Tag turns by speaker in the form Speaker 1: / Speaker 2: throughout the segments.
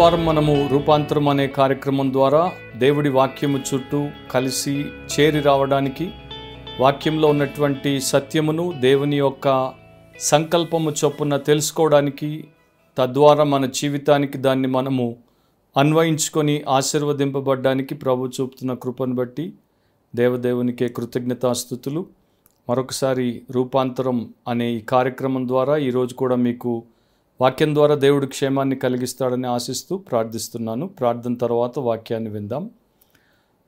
Speaker 1: వారం మనము రూపాంతరం అనే కార్యక్రమం ద్వారా దేవుడి వాక్యము చుట్టూ కలిసి చేరి రావడానికి వాక్యంలో ఉన్నటువంటి సత్యమును దేవుని యొక్క సంకల్పము చొప్పున తెలుసుకోవడానికి తద్వారా మన జీవితానికి దాన్ని మనము అన్వయించుకొని ఆశీర్వదింపబడ్డానికి ప్రభు చూపుతున్న కృపను బట్టి దేవదేవునికే కృతజ్ఞతాస్థుతులు మరొకసారి రూపాంతరం అనే ఈ కార్యక్రమం ద్వారా ఈరోజు కూడా మీకు వాక్యం ద్వారా దేవుడు క్షేమాన్ని కలిగిస్తాడని ఆశిస్తూ ప్రార్థిస్తున్నాను ప్రార్థన తర్వాత వాక్యాన్ని విందాం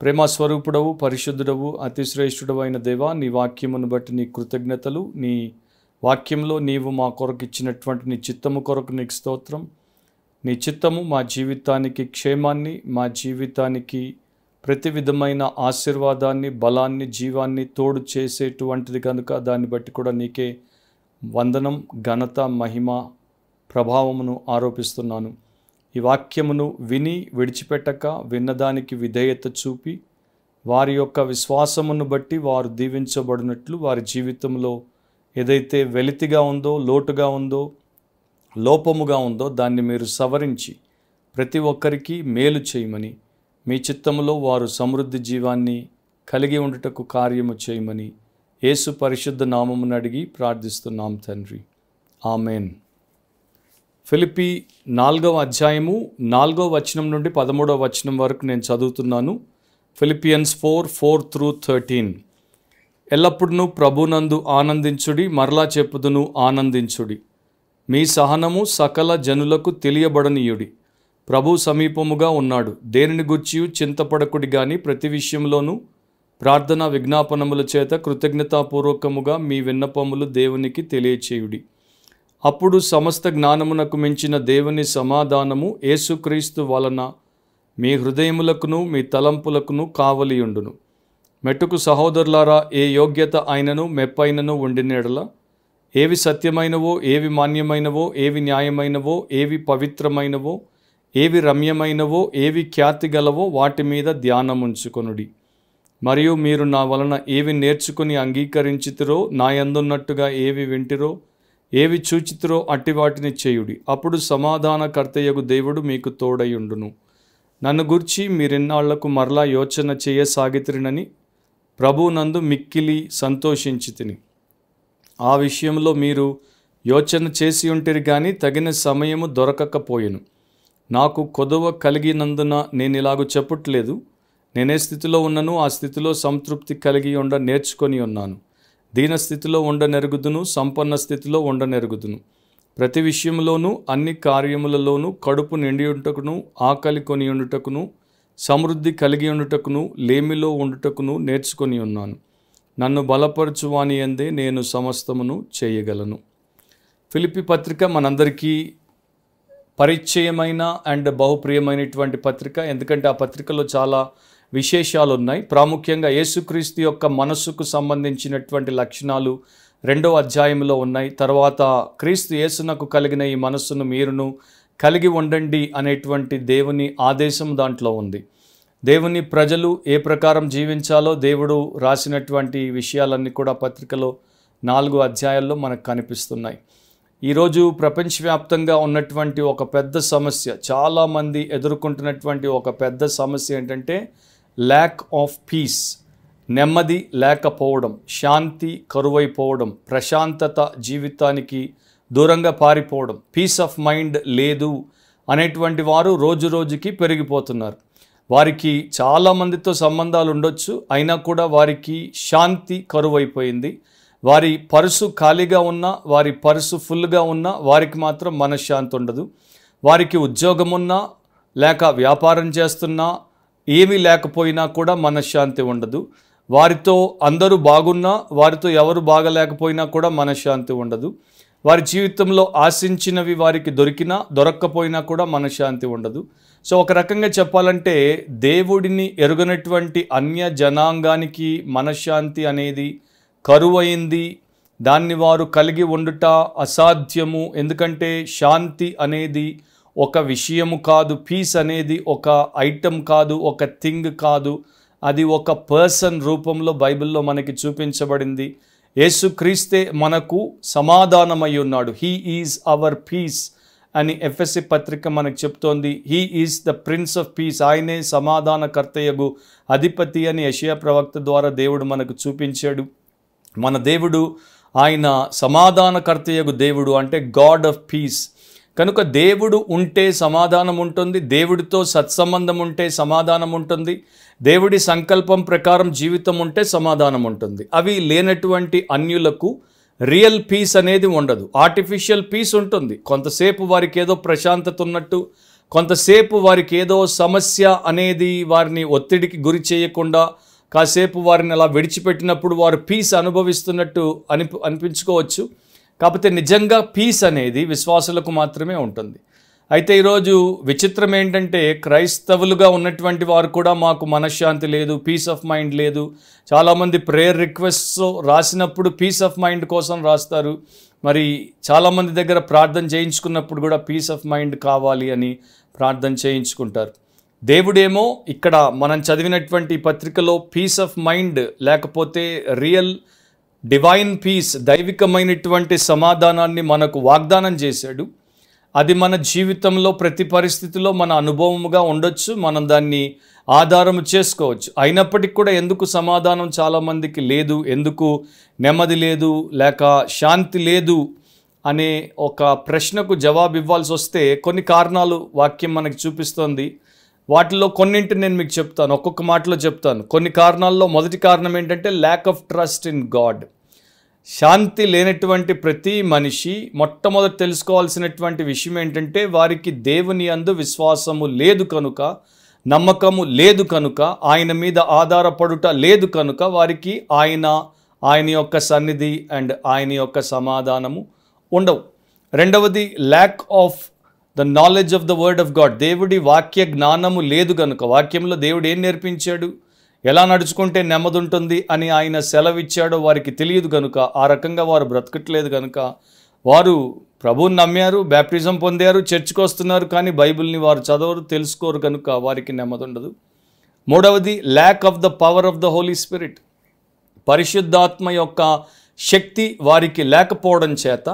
Speaker 1: ప్రేమస్వరూపుడవు పరిశుద్ధుడవు అతిశ్రేష్ఠుడవు అయిన దేవా నీ వాక్యమును బట్టి నీ కృతజ్ఞతలు నీ వాక్యంలో నీవు మా కొరకు ఇచ్చినటువంటి నీ చిత్తము కొరకు నీకు స్తోత్రం నీ చిత్తము మా జీవితానికి క్షేమాన్ని మా జీవితానికి ప్రతి విధమైన ఆశీర్వాదాన్ని బలాన్ని జీవాన్ని తోడు చేసేటువంటిది కనుక దాన్ని బట్టి కూడా నీకే వందనం ఘనత మహిమ ప్రభావమును ఆరోపిస్తున్నాను ఈ వాక్యమును విని విడిచిపెట్టక విన్నదానికి విధేయత చూపి వారి యొక్క విశ్వాసమును బట్టి వారు దీవించబడినట్లు వారి జీవితంలో ఏదైతే వెలితిగా ఉందో లోటుగా ఉందో లోపముగా ఉందో దాన్ని మీరు సవరించి ప్రతి ఒక్కరికి మేలు చేయమని మీ చిత్తంలో వారు సమృద్ధి జీవాన్ని కలిగి ఉండుటకు కార్యము చేయమని యేసు పరిశుద్ధ నామమును అడిగి ప్రార్థిస్తున్నాం తండ్రి ఆమెన్ ఫిలిపి నాలుగవ అధ్యాయము నాలుగవ వచనం నుండి పదమూడవ వచనం వరకు నేను చదువుతున్నాను Philippians four four through thirteen ఎల్లప్పుడూ ప్రభునందు ఆనందించుడి మరలా చెప్పుదును ఆనందించుడి మీ సహనము సకల జనులకు తెలియబడనీయుడి ప్రభు సమీపముగా ఉన్నాడు దేనిని గుర్చి చింతపడకుడి కానీ ప్రతి విషయంలోనూ ప్రార్థన విజ్ఞాపనముల చేత కృతజ్ఞతాపూర్వకముగా మీ విన్నపములు దేవునికి తెలియచేయుడి అప్పుడు సమస్త జ్ఞానమునకు మించిన దేవుని సమాధానము ఏసుక్రీస్తు వలన మీ హృదయములకును మీ తలంపులకును కావలియుండును మెట్టుకు సహోదరులారా ఏ యోగ్యత అయినను మెప్పైనను ఉండినెడల ఏవి సత్యమైనవో ఏవి మాన్యమైనవో ఏవి న్యాయమైనవో ఏవి పవిత్రమైనవో ఏవి రమ్యమైనవో ఏవి ఖ్యాతి గలవో వాటి మీద ధ్యానముంచుకొనుడి మరియు మీరు నా వలన ఏవి నేర్చుకుని అంగీకరించితిరో నాయందున్నట్టుగా ఏవి వింటిరో ఏవి చూచిత్రో అట్టి వాటిని చేయుడి అప్పుడు సమాధానకర్తయ్యకు దేవుడు మీకు తోడయుండును నన్ను గుర్చి మీరెన్నాళ్లకు మరలా యోచన చేయసాగితిరినని నందు మిక్కిలి సంతోషించి తిని ఆ విషయంలో మీరు యోచన చేసి ఉంటిరి కానీ తగిన సమయము దొరకకపోయాను నాకు కొదవ కలిగినందున నేను ఇలాగు చెప్పట్లేదు నేనే స్థితిలో ఉన్నను ఆ స్థితిలో సంతృప్తి కలిగి ఉండ నేర్చుకొని ఉన్నాను దీనస్థితిలో ఉండనెరుగుదును సంపన్న స్థితిలో ఉండనెరుగుదును ప్రతి విషయంలోనూ అన్ని కార్యములలోనూ కడుపు నిండియుటకును ఆకలి కొనియుండుటకును సమృద్ధి కలిగి ఉండుటకును లేమిలో ఉండుటకును నేర్చుకొని ఉన్నాను నన్ను బలపరచువాని అందే నేను సమస్తమును చేయగలను ఫిలిపి పత్రిక మనందరికీ పరిచయమైన అండ్ బహుప్రియమైనటువంటి పత్రిక ఎందుకంటే ఆ పత్రికలో చాలా విశేషాలు ఉన్నాయి ప్రాముఖ్యంగా యేసుక్రీస్తు యొక్క మనస్సుకు సంబంధించినటువంటి లక్షణాలు రెండో అధ్యాయంలో ఉన్నాయి తర్వాత క్రీస్తు యేసునకు కలిగిన ఈ మనస్సును మీరును కలిగి ఉండండి అనేటువంటి దేవుని ఆదేశం దాంట్లో ఉంది దేవుని ప్రజలు ఏ ప్రకారం జీవించాలో దేవుడు రాసినటువంటి విషయాలన్నీ కూడా పత్రికలో నాలుగు అధ్యాయాల్లో మనకు కనిపిస్తున్నాయి ఈరోజు ప్రపంచవ్యాప్తంగా ఉన్నటువంటి ఒక పెద్ద సమస్య చాలామంది ఎదుర్కొంటున్నటువంటి ఒక పెద్ద సమస్య ఏంటంటే ల్యాక్ ఆఫ్ పీస్ నెమ్మది లేకపోవడం శాంతి కరువైపోవడం ప్రశాంతత జీవితానికి దూరంగా పారిపోవడం పీస్ ఆఫ్ మైండ్ లేదు అనేటువంటి వారు రోజు రోజుకి పెరిగిపోతున్నారు వారికి చాలామందితో సంబంధాలు ఉండొచ్చు అయినా కూడా వారికి శాంతి కరువైపోయింది వారి పర్సు ఖాళీగా ఉన్నా వారి పర్సు ఫుల్గా ఉన్నా వారికి మాత్రం మనశ్శాంతి ఉండదు వారికి ఉద్యోగం లేక వ్యాపారం చేస్తున్నా ఏమీ లేకపోయినా కూడా మనశ్శాంతి ఉండదు వారితో అందరూ బాగున్నా వారితో ఎవరు బాగలేకపోయినా కూడా మనశ్శాంతి ఉండదు వారి జీవితంలో ఆశించినవి వారికి దొరికినా దొరక్కపోయినా కూడా మనశ్శాంతి ఉండదు సో ఒక రకంగా చెప్పాలంటే దేవుడిని ఎరుగనటువంటి అన్య జనాంగానికి మనశ్శాంతి అనేది కరువైంది దాన్ని వారు కలిగి ఉండుట అసాధ్యము ఎందుకంటే శాంతి అనేది ఒక విషయము కాదు పీస్ అనేది ఒక ఐటమ్ కాదు ఒక థింగ్ కాదు అది ఒక పర్సన్ రూపంలో బైబిల్లో మనకి చూపించబడింది యేసుక్రీస్తే మనకు సమాధానమై ఉన్నాడు హీ ఈజ్ అవర్ పీస్ అని ఎఫ్ఎస్సి పత్రిక మనకు చెప్తోంది he is the prince of peace ఆయనే సమాధానకర్తయ్యగు అధిపతి అని యషియా ప్రవక్త ద్వారా దేవుడు మనకు చూపించాడు మన దేవుడు ఆయన సమాధానకర్తయ్యగు దేవుడు అంటే గాడ్ ఆఫ్ పీస్ కనుక దేవుడు ఉంటే సమాధానం ఉంటుంది దేవుడితో సత్సంబంధం ఉంటే సమాధానం ఉంటుంది దేవుడి సంకల్పం ప్రకారం జీవితం ఉంటే సమాధానం ఉంటుంది అవి లేనటువంటి అన్యులకు రియల్ పీస్ అనేది ఉండదు ఆర్టిఫిషియల్ పీస్ ఉంటుంది కొంతసేపు వారికి ఏదో ప్రశాంతత ఉన్నట్టు కొంతసేపు వారికి ఏదో సమస్య అనేది వారిని ఒత్తిడికి గురి చేయకుండా కాసేపు వారిని అలా విడిచిపెట్టినప్పుడు వారు పీస్ అనుభవిస్తున్నట్టు అని అనిపించుకోవచ్చు కాకపోతే నిజంగా పీస్ అనేది విశ్వాసులకు మాత్రమే ఉంటుంది అయితే ఈరోజు విచిత్రం ఏంటంటే క్రైస్తవులుగా ఉన్నటువంటి వారు కూడా మాకు మనశ్శాంతి లేదు పీస్ ఆఫ్ మైండ్ లేదు చాలామంది ప్రేయర్ రిక్వెస్ట్ రాసినప్పుడు పీస్ ఆఫ్ మైండ్ కోసం రాస్తారు మరి చాలామంది దగ్గర ప్రార్థన చేయించుకున్నప్పుడు కూడా పీస్ ఆఫ్ మైండ్ కావాలి అని ప్రార్థన చేయించుకుంటారు దేవుడేమో ఇక్కడ మనం చదివినటువంటి పత్రికలో పీస్ ఆఫ్ మైండ్ లేకపోతే రియల్ డివైన్ పీస్ దైవికమైనటువంటి సమాధానాన్ని మనకు వాగ్దానం చేశాడు అది మన జీవితంలో ప్రతి పరిస్థితిలో మన అనుభవముగా ఉండొచ్చు మనం దాన్ని ఆధారం చేసుకోవచ్చు అయినప్పటికీ కూడా ఎందుకు సమాధానం చాలామందికి లేదు ఎందుకు నెమ్మది లేదు లేక శాంతి లేదు అనే ఒక ప్రశ్నకు జవాబు ఇవ్వాల్సి వస్తే కొన్ని కారణాలు వాక్యం మనకి చూపిస్తోంది వాటిలో కొన్నింటిని నేను మీకు చెప్తాను ఒక్కొక్క మాటలో చెప్తాను కొన్ని కారణాల్లో మొదటి కారణం ఏంటంటే lack of trust in God శాంతి లేనటువంటి ప్రతి మనిషి మొట్టమొదటి తెలుసుకోవాల్సినటువంటి విషయం ఏంటంటే వారికి దేవుని అందు విశ్వాసము లేదు కనుక నమ్మకము లేదు కనుక ఆయన మీద ఆధారపడుట లేదు కనుక వారికి ఆయన ఆయన యొక్క సన్నిధి అండ్ ఆయన యొక్క సమాధానము ఉండవు రెండవది lack of the knowledge of the word of God దేవుడి వాక్య జ్ఞానము లేదు కనుక వాక్యంలో దేవుడు ఏం నేర్పించాడు ఎలా నడుచుకుంటే నెమ్మది ఉంటుంది అని ఆయన సెలవిచ్చాడో వారికి తెలియదు కనుక ఆ రకంగా వారు బ్రతకట్లేదు కనుక వారు ప్రభువుని నమ్మారు బ్యాప్టిజం పొందారు చర్చికి వస్తున్నారు కానీ బైబిల్ని వారు చదవరు తెలుసుకోరు కనుక వారికి నెమ్మది ఉండదు మూడవది lack of the power of the holy spirit పరిశుద్ధాత్మ యొక్క శక్తి వారికి లేకపోవడం చేత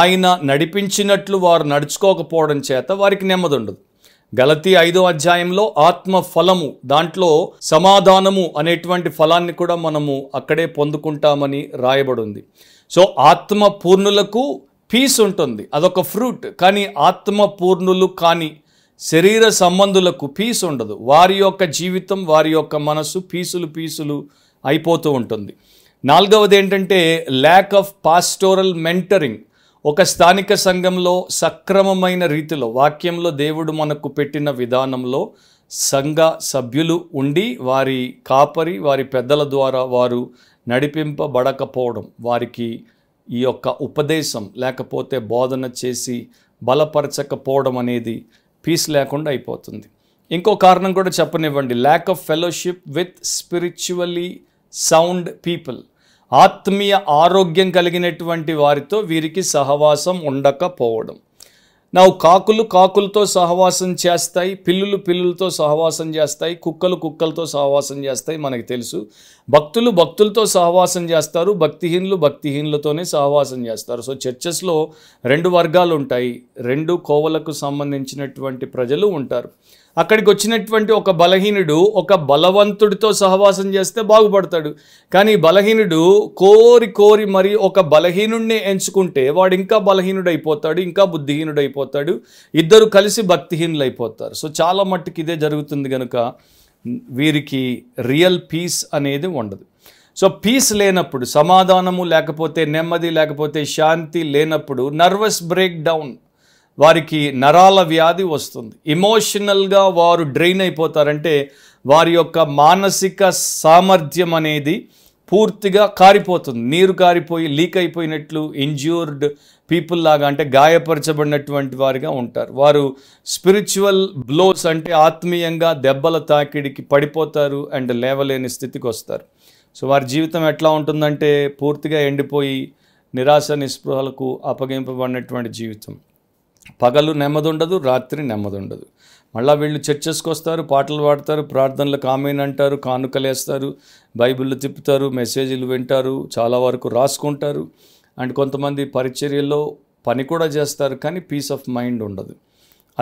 Speaker 1: ఆయన నడిపించినట్లు వారు నడుచుకోకపోవడం చేత వారికి నెమ్మది ఉండదు గలతి ఐదో అధ్యాయంలో ఆత్మ ఫలము దాంట్లో సమాధానము అనేటువంటి ఫలాన్ని కూడా మనము అక్కడే పొందుకుంటామని రాయబడింది సో ఆత్మ పూర్ణులకు పీస్ ఉంటుంది అదొక ఫ్రూట్ కానీ ఆత్మ పూర్ణులు కానీ శరీర సంబంధులకు పీస్ ఉండదు వారి యొక్క జీవితం వారి యొక్క మనసు పీసులు పీసులు అయిపోతూ ఉంటుంది నాలుగవది ఏంటంటే ల్యాక్ ఆఫ్ పాస్టోరల్ మెంటరింగ్ ఒక స్థానిక సంఘంలో సక్రమమైన రీతిలో వాక్యంలో దేవుడు మనకు పెట్టిన విధానంలో సంఘ సభ్యులు ఉండి వారి కాపరి వారి పెద్దల ద్వారా వారు నడిపింపబడకపోవడం వారికి ఈ యొక్క ఉపదేశం లేకపోతే బోధన చేసి బలపరచకపోవడం అనేది పీస్ లేకుండా అయిపోతుంది ఇంకో కారణం కూడా చెప్పనివ్వండి lack of fellowship with spiritually sound people ఆత్మీయ ఆరోగ్యం కలిగినటువంటి వారితో వీరికి సహవాసం ఉండకపోవడం నా కాకులు కాకులతో సహవాసం చేస్తాయి పిల్లులు పిల్లులతో సహవాసం చేస్తాయి కుక్కలు కుక్కలతో సహవాసం చేస్తాయి మనకు తెలుసు భక్తులు భక్తులతో సహవాసం చేస్తారు భక్తిహీనులు భక్తిహీనులతోనే సహవాసం చేస్తారు సో చర్చెస్లో రెండు వర్గాలు ఉంటాయి రెండు కోవలకు సంబంధించినటువంటి ప్రజలు ఉంటారు అక్కడికి వచ్చినటువంటి ఒక బలహీనుడు ఒక బలవంతుడితో సహవాసం చేస్తే బాగుపడతాడు కానీ బలహీనుడు కోరి కోరి మరి ఒక బలహీనుడిని ఎంచుకుంటే వాడు ఇంకా బలహీనుడైపోతాడు ఇంకా బుద్ధిహీనుడైపోతాడు ఇద్దరు కలిసి భక్తిహీనులు అయిపోతారు సో చాలా మట్టుకు ఇదే జరుగుతుంది కనుక వీరికి రియల్ పీస్ అనేది ఉండదు సో పీస్ లేనప్పుడు సమాధానము లేకపోతే నెమ్మది లేకపోతే శాంతి లేనప్పుడు నర్వస్ బ్రేక్ డౌన్ వారికి నరాల వ్యాధి వస్తుంది ఎమోషనల్గా వారు డ్రైన్ అయిపోతారంటే వారి యొక్క మానసిక సామర్థ్యం అనేది పూర్తిగా కారిపోతుంది నీరు కారిపోయి లీక్ అయిపోయినట్లు ఇంజ్యూర్డ్ పీపుల్ లాగా అంటే గాయపరచబడినటువంటి వారిగా ఉంటారు వారు స్పిరిచువల్ బ్లోస్ అంటే ఆత్మీయంగా దెబ్బల తాకిడికి పడిపోతారు అండ్ లేవలేని స్థితికి వస్తారు సో వారి జీవితం ఎట్లా ఉంటుందంటే పూర్తిగా ఎండిపోయి నిరాశ నిస్పృహలకు అప్పగింపబడినటువంటి జీవితం పగలు నెమ్మదుండదు రాత్రి నెమ్మదుండదు మళ్ళీ వీళ్ళు చర్చెస్కి వస్తారు పాటలు పాడతారు ప్రార్థనలు కామెన్ అంటారు కానుకలేస్తారు బైబిళ్ళు తిప్పుతారు మెసేజీలు వింటారు చాలా వరకు రాసుకుంటారు అండ్ కొంతమంది పరిచర్యల్లో పని కూడా చేస్తారు కానీ పీస్ ఆఫ్ మైండ్ ఉండదు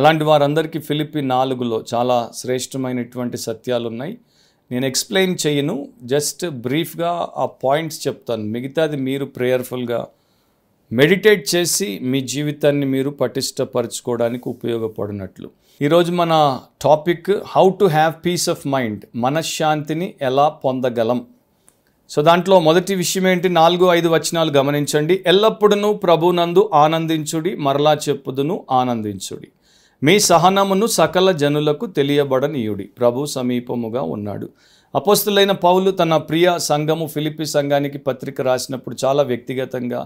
Speaker 1: అలాంటి వారందరికీ ఫిలిపి నాలుగులో చాలా శ్రేష్టమైనటువంటి సత్యాలు ఉన్నాయి నేను ఎక్స్ప్లెయిన్ చేయను జస్ట్ బ్రీఫ్గా ఆ పాయింట్స్ చెప్తాను మిగతాది మీరు ప్రేయర్ఫుల్గా మెడిటేట్ చేసి మీ జీవితాన్ని మీరు పటిష్టపరచుకోవడానికి ఉపయోగపడినట్లు ఈరోజు మన topic how to have peace of mind మనశ్శాంతిని ఎలా పొందగలం సో దాంట్లో మొదటి విషయం ఏంటి నాలుగు ఐదు వచనాలు గమనించండి ఎల్లప్పుడూ ప్రభునందు ఆనందించుడి మరలా చెప్పుదును ఆనందించుడి మీ సహనమును సకల జనులకు తెలియబడనీయుడి ప్రభు సమీపముగా ఉన్నాడు అపోస్తులైన పౌలు తన ప్రియ సంఘము ఫిలిపి సంఘానికి పత్రిక రాసినప్పుడు చాలా వ్యక్తిగతంగా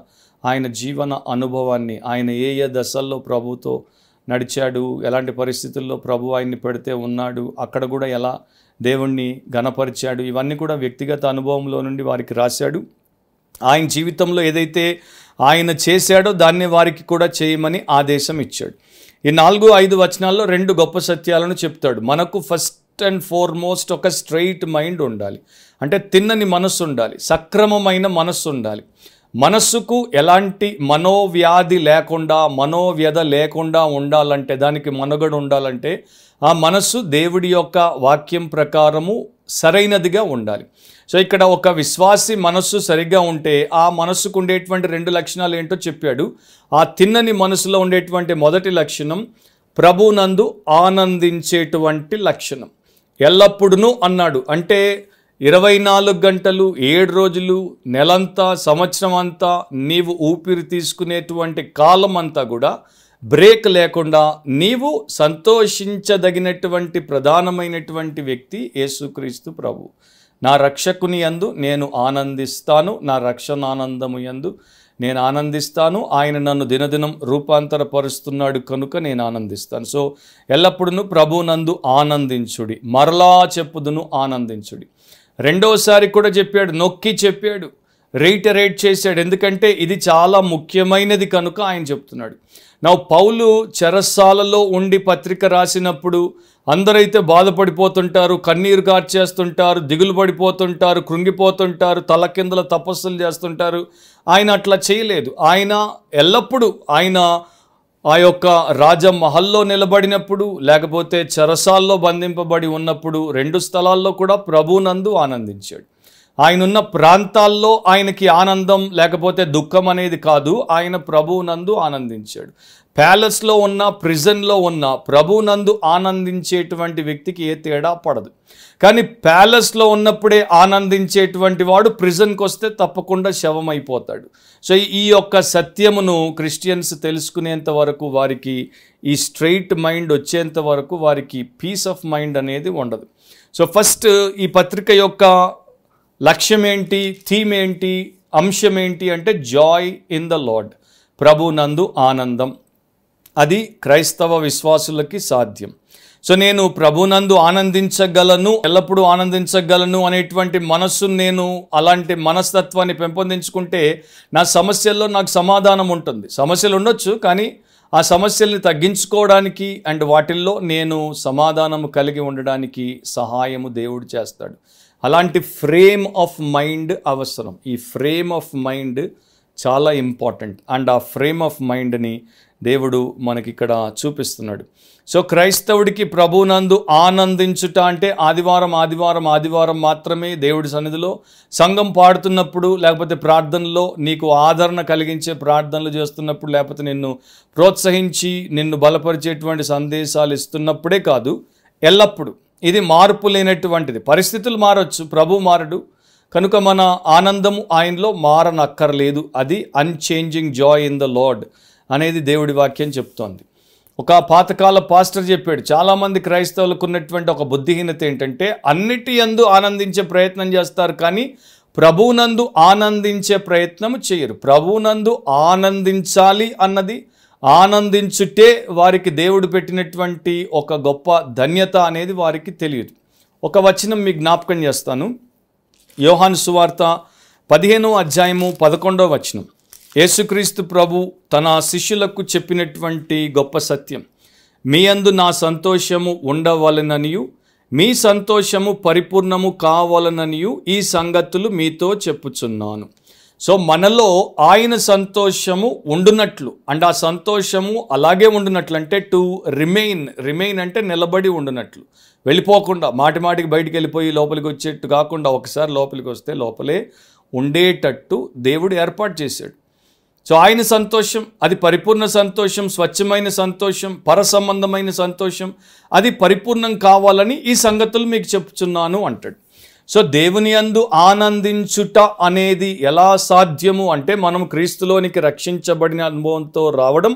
Speaker 1: ఆయన జీవన అనుభవాన్ని ఆయన ఏ ఏ దశల్లో ప్రభుతో నడిచాడు ఎలాంటి పరిస్థితుల్లో ప్రభు ఆయన్ని పెడితే ఉన్నాడు అక్కడ కూడా ఎలా దేవుణ్ణి గణపరిచాడు ఇవన్నీ కూడా వ్యక్తిగత అనుభవంలో నుండి వారికి రాశాడు ఆయన జీవితంలో ఏదైతే ఆయన చేశాడో దాన్ని వారికి కూడా చేయమని ఆదేశం ఇచ్చాడు ఈ నాలుగు ఐదు వచనాల్లో రెండు గొప్ప సత్యాలను చెప్తాడు మనకు ఫస్ట్ అండ్ ఫోర్మోస్ట్ ఒక స్ట్రైట్ మైండ్ ఉండాలి అంటే తిన్నని మనస్సు ఉండాలి సక్రమమైన మనస్సు ఉండాలి మనస్సుకు ఎలాంటి మనోవ్యాధి లేకుండా మనోవ్యధ లేకుండా ఉండాలంటే దానికి మనుగడ ఉండాలంటే ఆ మనస్సు దేవుడి యొక్క వాక్యం ప్రకారము సరైనదిగా ఉండాలి సో ఇక్కడ ఒక విశ్వాసి మనస్సు సరిగ్గా ఉంటే ఆ మనస్సుకు ఉండేటువంటి రెండు లక్షణాలు ఏంటో చెప్పాడు ఆ తిన్నని మనసులో ఉండేటువంటి మొదటి లక్షణం ప్రభునందు ఆనందించేటువంటి లక్షణం ఎల్లప్పుడూ అన్నాడు అంటే ఇరవై నాలుగు గంటలు ఏడు రోజులు నెలంతా సంవత్సరం అంతా నీవు ఊపిరి తీసుకునేటువంటి కాలం అంతా కూడా బ్రేక్ లేకుండా నీవు సంతోషించదగినటువంటి ప్రధానమైనటువంటి వ్యక్తి యేసుక్రీస్తు ప్రభు నా రక్షకుని యందు నేను ఆనందిస్తాను నా రక్షణానందము యందు నేను ఆనందిస్తాను ఆయన నన్ను దినదినం రూపాంతరపరుస్తున్నాడు కనుక నేను ఆనందిస్తాను సో ఎల్లప్పుడూ ప్రభునందు ఆనందించుడి మరలా చెప్పుదును ఆనందించుడి రెండవసారి కూడా చెప్పాడు నొక్కి చెప్పాడు రీటరేట్ చేశాడు ఎందుకంటే ఇది చాలా ముఖ్యమైనది కనుక ఆయన చెప్తున్నాడు నా పౌలు చెరస్సాలలో ఉండి పత్రిక రాసినప్పుడు అందరైతే బాధపడిపోతుంటారు కన్నీరు గార్చేస్తుంటారు దిగులు పడిపోతుంటారు కృంగిపోతుంటారు తలకిందల తపస్సులు చేస్తుంటారు ఆయన అట్లా చేయలేదు ఆయన ఎల్లప్పుడూ ఆయన ఆ యొక్క రాజమహల్లో నిలబడినప్పుడు లేకపోతే చెరసాల్లో బంధింపబడి ఉన్నప్పుడు రెండు స్థలాల్లో కూడా ప్రభునందు ఆనందించాడు ఆయన ఉన్న ప్రాంతాల్లో ఆయనకి ఆనందం లేకపోతే దుఃఖం అనేది కాదు ఆయన ప్రభువునందు ఆనందించాడు ప్యాలెస్లో ఉన్న ప్రిజన్లో ఉన్న ప్రభునందు ఆనందించేటువంటి వ్యక్తికి ఏ తేడా పడదు కానీ ప్యాలెస్లో ఉన్నప్పుడే ఆనందించేటువంటి వాడు ప్రిజన్కి వస్తే తప్పకుండా శవం అయిపోతాడు సో ఈ యొక్క సత్యమును క్రిస్టియన్స్ తెలుసుకునేంత వరకు వారికి ఈ స్ట్రైట్ మైండ్ వచ్చేంత వరకు వారికి పీస్ ఆఫ్ మైండ్ అనేది ఉండదు సో ఫస్ట్ ఈ పత్రిక యొక్క లక్ష్యం ఏంటి థీమ్ ఏంటి అంశం ఏంటి అంటే జాయ్ ఇన్ ద లాడ్ ప్రభునందు ఆనందం అది క్రైస్తవ విశ్వాసులకి సాధ్యం సో నేను ప్రభునందు ఆనందించగలను ఎల్లప్పుడూ ఆనందించగలను అనేటువంటి మనస్సు నేను అలాంటి మనస్తత్వాన్ని పెంపొందించుకుంటే నా సమస్యల్లో నాకు సమాధానం ఉంటుంది సమస్యలు ఉండొచ్చు కానీ ఆ సమస్యల్ని తగ్గించుకోవడానికి అండ్ వాటిల్లో నేను సమాధానము కలిగి ఉండడానికి సహాయము దేవుడు చేస్తాడు అలాంటి ఫ్రేమ్ ఆఫ్ మైండ్ అవసరం ఈ ఫ్రేమ్ ఆఫ్ మైండ్ చాలా ఇంపార్టెంట్ అండ్ ఆ ఫ్రేమ్ ఆఫ్ మైండ్ని దేవుడు మనకిక్కడ చూపిస్తున్నాడు సో క్రైస్తవుడికి ప్రభునందు ఆనందించుట అంటే ఆదివారం ఆదివారం ఆదివారం మాత్రమే దేవుడి సన్నిధిలో సంఘం పాడుతున్నప్పుడు లేకపోతే ప్రార్థనలో నీకు ఆదరణ కలిగించే ప్రార్థనలు చేస్తున్నప్పుడు లేకపోతే నిన్ను ప్రోత్సహించి నిన్ను బలపరిచేటువంటి సందేశాలు ఇస్తున్నప్పుడే కాదు ఎల్లప్పుడూ ఇది మార్పు లేనటువంటిది పరిస్థితులు మారచ్చు ప్రభు మారడు కనుక మన ఆనందము ఆయనలో మారనక్కర్లేదు అది unchanging joy in the Lord అనేది దేవుడి వాక్యం చెప్తోంది ఒక పాతకాల పాస్టర్ చెప్పాడు చాలామంది క్రైస్తవులకు ఉన్నటువంటి ఒక బుద్ధిహీనత ఏంటంటే అన్నిటి అందు ఆనందించే ప్రయత్నం చేస్తారు కానీ ప్రభువునందు ఆనందించే ప్రయత్నం చేయరు ప్రభువునందు ఆనందించాలి అన్నది ఆనందించుటే వారికి దేవుడు పెట్టినటువంటి ఒక గొప్ప ధన్యత అనేది వారికి తెలియదు ఒక వచనం మీ జ్ఞాపకం చేస్తాను యోహాన్ సువార్త పదిహేనో అధ్యాయము పదకొండో వచనం యేసుక్రీస్తు ప్రభు తన శిష్యులకు చెప్పినటువంటి గొప్ప సత్యం మీ అందు నా సంతోషము ఉండవాలననియు మీ సంతోషము పరిపూర్ణము కావాలననియు ఈ సంగతులు మీతో చెప్పుచున్నాను సో మనలో ఆయన సంతోషము ఉండునట్లు అండ్ ఆ సంతోషము అలాగే ఉండునట్లు అంటే టు రిమైన్ రిమైన్ అంటే నిలబడి ఉండునట్లు వెళ్ళిపోకుండా మాటి మాటికి బయటికి వెళ్ళిపోయి లోపలికి వచ్చేట్టు కాకుండా ఒకసారి లోపలికి వస్తే లోపలే ఉండేటట్టు దేవుడు ఏర్పాటు చేశాడు సో ఆయన సంతోషం అది పరిపూర్ణ సంతోషం స్వచ్ఛమైన సంతోషం పరసంబంధమైన సంతోషం అది పరిపూర్ణం కావాలని ఈ సంగతులు మీకు చెప్తున్నాను అంటాడు సో దేవుని అందు ఆనందించుట అనేది ఎలా సాధ్యము అంటే మనం క్రీస్తులోనికి రక్షించబడిన అనుభవంతో రావడం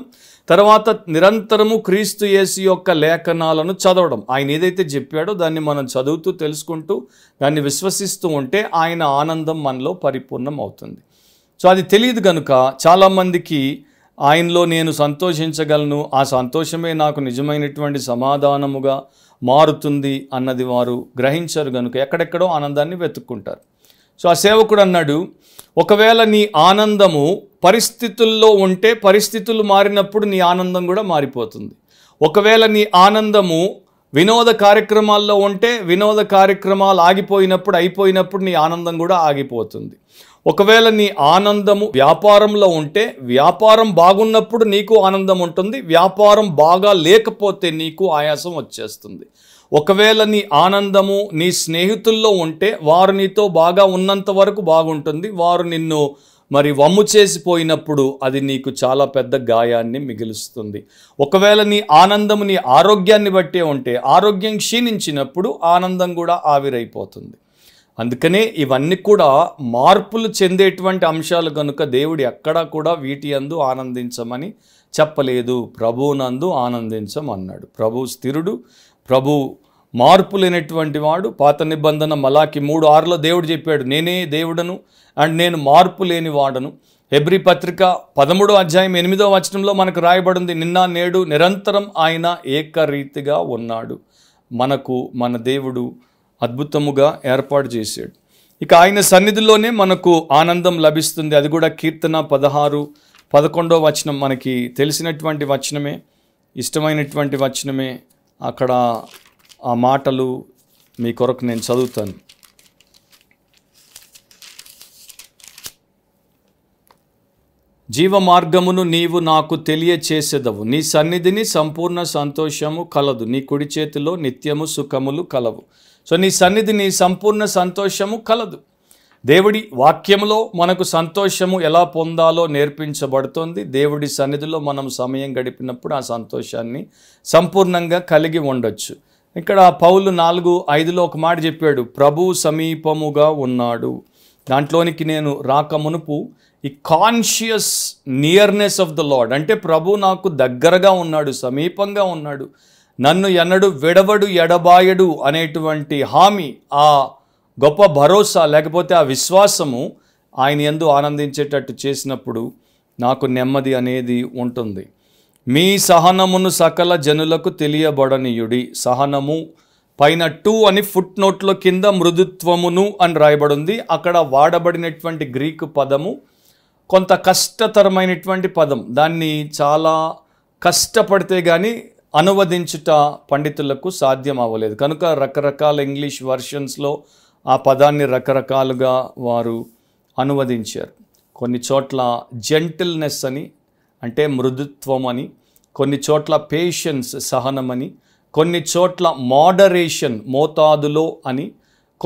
Speaker 1: తర్వాత నిరంతరము క్రీస్తు యేసు యొక్క లేఖనాలను చదవడం ఆయన ఏదైతే చెప్పాడో దాన్ని మనం చదువుతూ తెలుసుకుంటూ దాన్ని విశ్వసిస్తూ ఉంటే ఆయన ఆనందం మనలో పరిపూర్ణం అవుతుంది సో అది తెలియదు కనుక చాలామందికి ఆయనలో నేను సంతోషించగలను ఆ సంతోషమే నాకు నిజమైనటువంటి సమాధానముగా మారుతుంది అన్నది వారు గ్రహించరు కనుక ఎక్కడెక్కడో ఆనందాన్ని వెతుక్కుంటారు సో ఆ సేవకుడు అన్నాడు ఒకవేళ నీ ఆనందము పరిస్థితుల్లో ఉంటే పరిస్థితులు మారినప్పుడు నీ ఆనందం కూడా మారిపోతుంది ఒకవేళ నీ ఆనందము వినోద కార్యక్రమాల్లో ఉంటే వినోద కార్యక్రమాలు ఆగిపోయినప్పుడు అయిపోయినప్పుడు నీ ఆనందం కూడా ఆగిపోతుంది ఒకవేళ నీ ఆనందము వ్యాపారంలో ఉంటే వ్యాపారం బాగున్నప్పుడు నీకు ఆనందం ఉంటుంది వ్యాపారం బాగా లేకపోతే నీకు ఆయాసం వచ్చేస్తుంది ఒకవేళ నీ ఆనందము నీ స్నేహితుల్లో ఉంటే వారు నీతో బాగా ఉన్నంత వరకు బాగుంటుంది వారు నిన్ను మరి వమ్ము చేసిపోయినప్పుడు అది నీకు చాలా పెద్ద గాయాన్ని మిగిలుస్తుంది ఒకవేళ నీ ఆనందము నీ ఆరోగ్యాన్ని బట్టే ఉంటే ఆరోగ్యం క్షీణించినప్పుడు ఆనందం కూడా ఆవిరైపోతుంది అందుకనే ఇవన్నీ కూడా మార్పులు చెందేటువంటి అంశాలు కనుక దేవుడు ఎక్కడా కూడా వీటి అందు ఆనందించమని చెప్పలేదు ప్రభువునందు ఆనందించమన్నాడు ప్రభు స్థిరుడు ప్రభు మార్పు లేనటువంటి వాడు పాత నిబంధన మలాకి మూడు ఆరులో దేవుడు చెప్పాడు నేనే దేవుడను అండ్ నేను మార్పు లేని వాడను ఎబ్రి పత్రిక పదమూడో అధ్యాయం ఎనిమిదో వచనంలో మనకు రాయబడింది నిన్న నేడు నిరంతరం ఆయన ఏకరీతిగా ఉన్నాడు మనకు మన దేవుడు అద్భుతముగా ఏర్పాటు చేశాడు ఇక ఆయన సన్నిధిలోనే మనకు ఆనందం లభిస్తుంది అది కూడా కీర్తన పదహారు పదకొండో వచనం మనకి తెలిసినటువంటి వచనమే ఇష్టమైనటువంటి వచనమే అక్కడ ఆ మాటలు మీ కొరకు నేను చదువుతాను జీవ మార్గమును నీవు నాకు తెలియచేసేదవు నీ సన్నిధిని సంపూర్ణ సంతోషము కలదు నీ కుడి చేతిలో నిత్యము సుఖములు కలవు సో నీ సన్నిధి నీ సంపూర్ణ సంతోషము కలదు దేవుడి వాక్యంలో మనకు సంతోషము ఎలా పొందాలో నేర్పించబడుతుంది దేవుడి సన్నిధిలో మనం సమయం గడిపినప్పుడు ఆ సంతోషాన్ని సంపూర్ణంగా కలిగి ఉండొచ్చు ఇక్కడ పౌలు నాలుగు ఐదులో ఒక మాట చెప్పాడు ప్రభు సమీపముగా ఉన్నాడు దాంట్లోనికి నేను రాకమునుపు ఈ conscious nearness of the Lord అంటే ప్రభు నాకు దగ్గరగా ఉన్నాడు సమీపంగా ఉన్నాడు నన్ను ఎన్నడు విడవడు ఎడబాయడు అనేటువంటి హామీ ఆ గొప్ప భరోసా లేకపోతే ఆ విశ్వాసము ఆయన ఎందు ఆనందించేటట్టు చేసినప్పుడు నాకు నెమ్మది అనేది ఉంటుంది మీ సహనమును సకల జనులకు తెలియబడనీయుడి సహనము పైన టూ అని ఫుట్ నోట్లో కింద మృదుత్వమును అని రాయబడింది అక్కడ వాడబడినటువంటి గ్రీకు పదము కొంత కష్టతరమైనటువంటి పదం దాన్ని చాలా కష్టపడితే కానీ అనువదించుట పండితులకు సాధ్యం అవ్వలేదు కనుక రకరకాల ఇంగ్లీష్ వర్షన్స్లో ఆ పదాన్ని రకరకాలుగా వారు అనువదించారు కొన్ని చోట్ల జెంటిల్నెస్ అని అంటే మృదుత్వం అని కొన్ని చోట్ల పేషెన్స్ సహనమని కొన్ని చోట్ల మోడరేషన్ మోతాదులో అని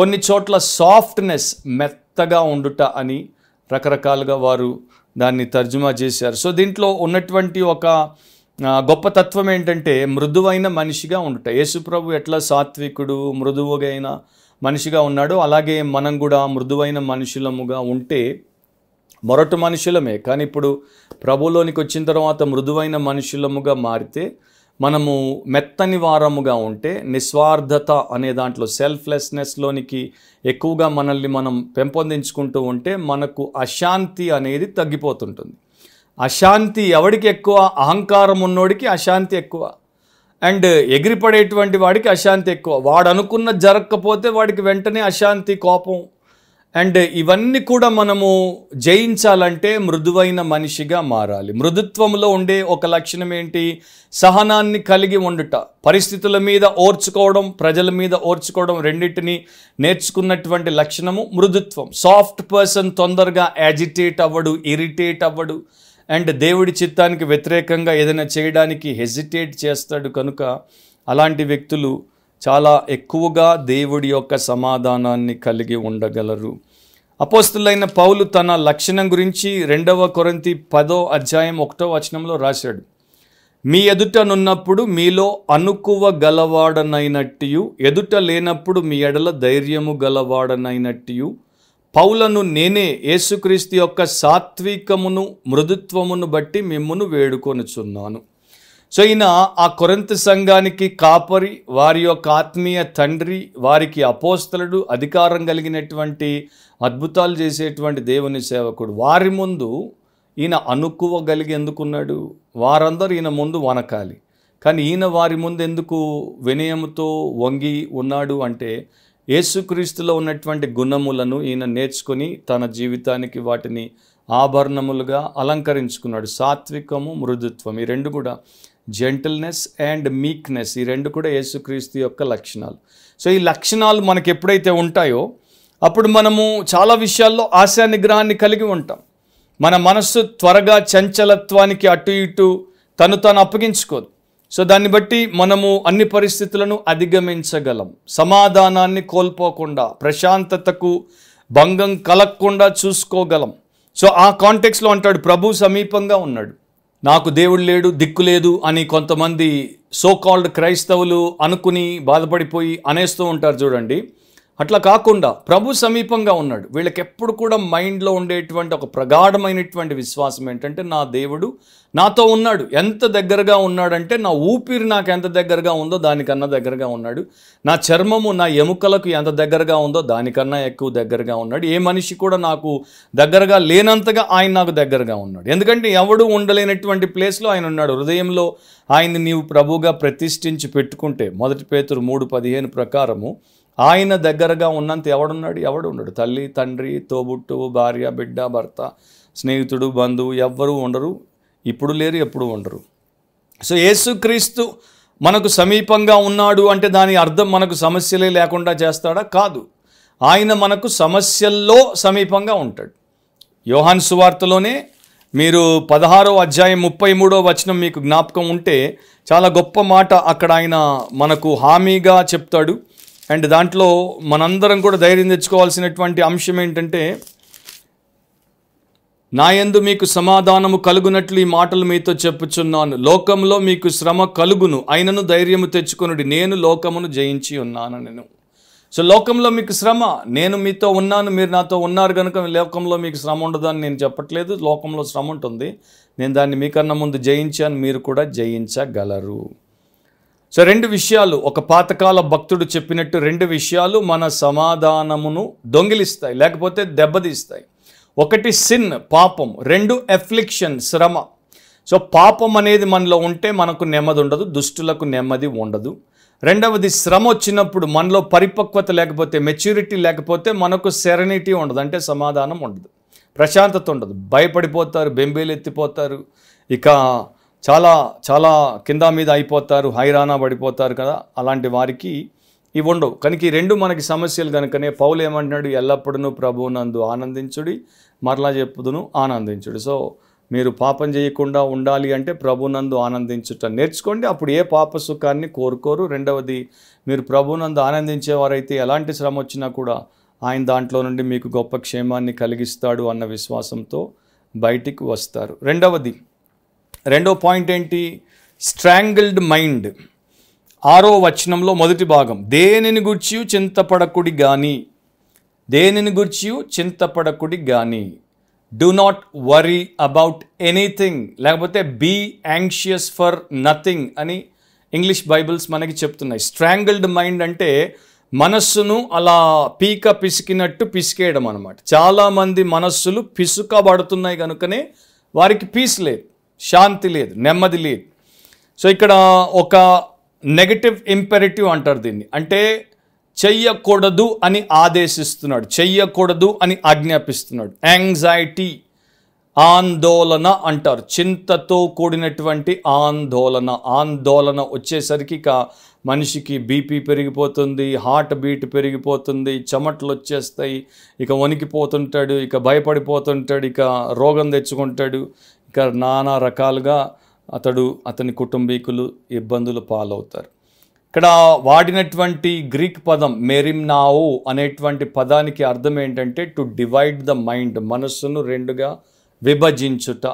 Speaker 1: కొన్ని చోట్ల సాఫ్ట్నెస్ మెత్తగా ఉండుట అని రకరకాలుగా వారు దాన్ని తర్జుమా చేశారు సో దీంట్లో ఉన్నటువంటి ఒక గొప్ప తత్వం ఏంటంటే మృదువైన మనిషిగా ఉండుట యేసుప్రభు ఎట్లా సాత్వికుడు మృదువుగైన మనిషిగా ఉన్నాడో అలాగే మనం కూడా మృదువైన మనుషులముగా ఉంటే మొరటు మనుషులమే కానీ ఇప్పుడు ప్రభులోనికి వచ్చిన తర్వాత మృదువైన మనుషులముగా మారితే మనము మెత్తని వారముగా ఉంటే నిస్వార్థత అనే దాంట్లో సెల్ఫ్లెస్నెస్లోనికి ఎక్కువగా మనల్ని మనం పెంపొందించుకుంటూ ఉంటే మనకు అశాంతి అనేది తగ్గిపోతుంటుంది అశాంతి ఎవడికి ఎక్కువ అహంకారం ఉన్నోడికి అశాంతి ఎక్కువ అండ్ ఎగిరిపడేటువంటి వాడికి అశాంతి ఎక్కువ వాడు అనుకున్న జరగకపోతే వాడికి వెంటనే అశాంతి కోపం అండ్ ఇవన్నీ కూడా మనము జయించాలంటే మృదువైన మనిషిగా మారాలి మృదుత్వంలో ఉండే ఒక లక్షణం ఏంటి సహనాన్ని కలిగి ఉండుట పరిస్థితుల మీద ఓర్చుకోవడం ప్రజల మీద ఓర్చుకోవడం రెండింటిని నేర్చుకున్నటువంటి లక్షణము మృదుత్వం సాఫ్ట్ పర్సన్ తొందరగా యాజిటేట్ అవ్వడు ఇరిటేట్ అవ్వడు అండ్ దేవుడి చిత్తానికి వ్యతిరేకంగా ఏదైనా చేయడానికి హెజిటేట్ చేస్తాడు కనుక అలాంటి వ్యక్తులు చాలా ఎక్కువగా దేవుడి యొక్క సమాధానాన్ని కలిగి ఉండగలరు అపోస్తులైన పౌలు తన లక్షణం గురించి రెండవ కొరంతి పదో అధ్యాయం ఒకటో వచనంలో రాశాడు మీ ఎదుటనున్నప్పుడు మీలో అనుకువ గలవాడనైనట్టు ఎదుట లేనప్పుడు మీ ఎడల ధైర్యము గలవాడనైనట్టు పౌలను నేనే యేసుక్రీస్తు యొక్క సాత్వికమును మృదుత్వమును బట్టి మిమ్మును వేడుకొనుచున్నాను సో ఈయన ఆ కొరంత సంఘానికి కాపరి వారి యొక్క ఆత్మీయ తండ్రి వారికి అపోస్తలుడు అధికారం కలిగినటువంటి అద్భుతాలు చేసేటువంటి దేవుని సేవకుడు వారి ముందు ఈయన అనుకోగలిగి ఎందుకున్నాడు వారందరూ ఈయన ముందు వనకాలి కానీ ఈయన వారి ముందు ఎందుకు వినయంతో వంగి ఉన్నాడు అంటే యేసుక్రీస్తులో ఉన్నటువంటి గుణములను ఈయన నేర్చుకుని తన జీవితానికి వాటిని ఆభరణములుగా అలంకరించుకున్నాడు సాత్వికము మృదుత్వం ఈ రెండు కూడా జెంటిల్నెస్ అండ్ మీక్నెస్ ఈ రెండు కూడా యేసుక్రీస్తు యొక్క లక్షణాలు సో ఈ లక్షణాలు మనకు ఎప్పుడైతే ఉంటాయో అప్పుడు మనము చాలా విషయాల్లో ఆశా నిగ్రహాన్ని కలిగి ఉంటాం మన మనస్సు త్వరగా చంచలత్వానికి అటు ఇటు తను తాను అప్పగించుకోదు సో దాన్ని బట్టి మనము అన్ని పరిస్థితులను అధిగమించగలం సమాధానాన్ని కోల్పోకుండా ప్రశాంతతకు భంగం కలగకుండా చూసుకోగలం సో ఆ కాంటెక్స్లో అంటాడు ప్రభు సమీపంగా ఉన్నాడు నాకు దేవుడు లేడు దిక్కు లేదు అని కొంతమంది సో కాల్డ్ క్రైస్తవులు అనుకుని బాధపడిపోయి అనేస్తూ ఉంటారు చూడండి అట్లా కాకుండా ప్రభు సమీపంగా ఉన్నాడు వీళ్ళకి ఎప్పుడు కూడా మైండ్లో ఉండేటువంటి ఒక ప్రగాఢమైనటువంటి విశ్వాసం ఏంటంటే నా దేవుడు నాతో ఉన్నాడు ఎంత దగ్గరగా ఉన్నాడంటే నా ఊపిరి నాకు ఎంత దగ్గరగా ఉందో దానికన్నా దగ్గరగా ఉన్నాడు నా చర్మము నా ఎముకలకు ఎంత దగ్గరగా ఉందో దానికన్నా ఎక్కువ దగ్గరగా ఉన్నాడు ఏ మనిషి కూడా నాకు దగ్గరగా లేనంతగా ఆయన నాకు దగ్గరగా ఉన్నాడు ఎందుకంటే ఎవడు ఉండలేనటువంటి ప్లేస్లో ఆయన ఉన్నాడు హృదయంలో ఆయన్ని నీవు ప్రభుగా ప్రతిష్ఠించి పెట్టుకుంటే మొదటి పేతురు మూడు పదిహేను ప్రకారము ఆయన దగ్గరగా ఉన్నంత ఎవడున్నాడు ఎవడు ఉండడు తల్లి తండ్రి తోబుట్టు భార్య బిడ్డ భర్త స్నేహితుడు బంధువు ఎవ్వరూ ఉండరు ఇప్పుడు లేరు ఎప్పుడు ఉండరు సో యేసుక్రీస్తు మనకు సమీపంగా ఉన్నాడు అంటే దాని అర్థం మనకు సమస్యలే లేకుండా చేస్తాడా కాదు ఆయన మనకు సమస్యల్లో సమీపంగా ఉంటాడు యోహాన్ సువార్తలోనే మీరు పదహారో అధ్యాయం ముప్పై మూడో వచనం మీకు జ్ఞాపకం ఉంటే చాలా గొప్ప మాట అక్కడ ఆయన మనకు హామీగా చెప్తాడు అండ్ దాంట్లో మనందరం కూడా ధైర్యం తెచ్చుకోవాల్సినటువంటి అంశం ఏంటంటే నాయందు మీకు సమాధానము కలుగునట్లు ఈ మాటలు మీతో చెప్పుచున్నాను లోకంలో మీకు శ్రమ కలుగును అయినను ధైర్యము తెచ్చుకునుడి నేను లోకమును జయించి ఉన్నాను నేను సో లోకంలో మీకు శ్రమ నేను మీతో ఉన్నాను మీరు నాతో ఉన్నారు కనుక లోకంలో మీకు శ్రమ ఉండదని నేను చెప్పట్లేదు లోకంలో శ్రమ ఉంటుంది నేను దాన్ని మీకన్నా ముందు జయించాను మీరు కూడా జయించగలరు సో రెండు విషయాలు ఒక పాతకాల భక్తుడు చెప్పినట్టు రెండు విషయాలు మన సమాధానమును దొంగిలిస్తాయి లేకపోతే దెబ్బతీస్తాయి ఒకటి సిన్ పాపం రెండు ఎఫ్లిక్షన్ శ్రమ సో పాపం అనేది మనలో ఉంటే మనకు నెమ్మది ఉండదు దుష్టులకు నెమ్మది ఉండదు రెండవది శ్రమ వచ్చినప్పుడు మనలో పరిపక్వత లేకపోతే మెచ్యూరిటీ లేకపోతే మనకు సెరనిటీ ఉండదు అంటే సమాధానం ఉండదు ప్రశాంతత ఉండదు భయపడిపోతారు బెంబేలు ఎత్తిపోతారు ఇక చాలా చాలా కింద మీద అయిపోతారు హైరానా పడిపోతారు కదా అలాంటి వారికి ఇవి ఉండవు కనుక ఈ రెండు మనకి సమస్యలు కనుకనే పౌలు ఏమంటున్నాడు ఎల్లప్పుడూ ప్రభువు నందు ఆనందించుడి మరలా చెప్పుదును ఆనందించుడు సో మీరు పాపం చేయకుండా ఉండాలి అంటే ప్రభునందు ఆనందించుట నేర్చుకోండి అప్పుడు ఏ పాప సుఖాన్ని కోరుకోరు రెండవది మీరు ప్రభునందు ఆనందించేవారైతే ఎలాంటి శ్రమ వచ్చినా కూడా ఆయన దాంట్లో నుండి మీకు గొప్ప క్షేమాన్ని కలిగిస్తాడు అన్న విశ్వాసంతో బయటికి వస్తారు రెండవది రెండో పాయింట్ ఏంటి స్ట్రాంగిల్డ్ మైండ్ ఆరో వచనంలో మొదటి భాగం దేనిని గుర్చి చింతపడకుడి గాని దేనిని గుర్చి చింతపడకుడి గాని do not worry about anything లేకపోతే బీ యాంగ్షియస్ ఫర్ నథింగ్ అని ఇంగ్లీష్ బైబిల్స్ మనకి చెప్తున్నాయి స్ట్రాంగిల్డ్ మైండ్ అంటే మనస్సును అలా పీక పిసికినట్టు పిసికేయడం అనమాట చాలామంది మనస్సులు పిసుకబడుతున్నాయి కనుకనే వారికి పీస్ లేదు శాంతి లేదు నెమ్మది లేదు సో ఇక్కడ ఒక నెగటివ్ ఇంపెరిటివ్ అంటారు దీన్ని అంటే చెయ్యకూడదు అని ఆదేశిస్తున్నాడు చెయ్యకూడదు అని ఆజ్ఞాపిస్తున్నాడు యాంగ్జైటీ ఆందోళన అంటారు చింతతో కూడినటువంటి ఆందోళన ఆందోళన వచ్చేసరికి ఇక మనిషికి బీపీ పెరిగిపోతుంది హార్ట్ బీట్ పెరిగిపోతుంది చెమటలు వచ్చేస్తాయి ఇక వణికిపోతుంటాడు ఇక భయపడిపోతుంటాడు ఇక రోగం తెచ్చుకుంటాడు ఇక నానా రకాలుగా అతడు అతని కుటుంబీకులు ఇబ్బందులు పాలవుతారు ఇక్కడ వాడినటువంటి గ్రీక్ పదం మెరిమ్నావు అనేటువంటి పదానికి అర్థం ఏంటంటే టు డివైడ్ ద మైండ్ మనస్సును రెండుగా విభజించుట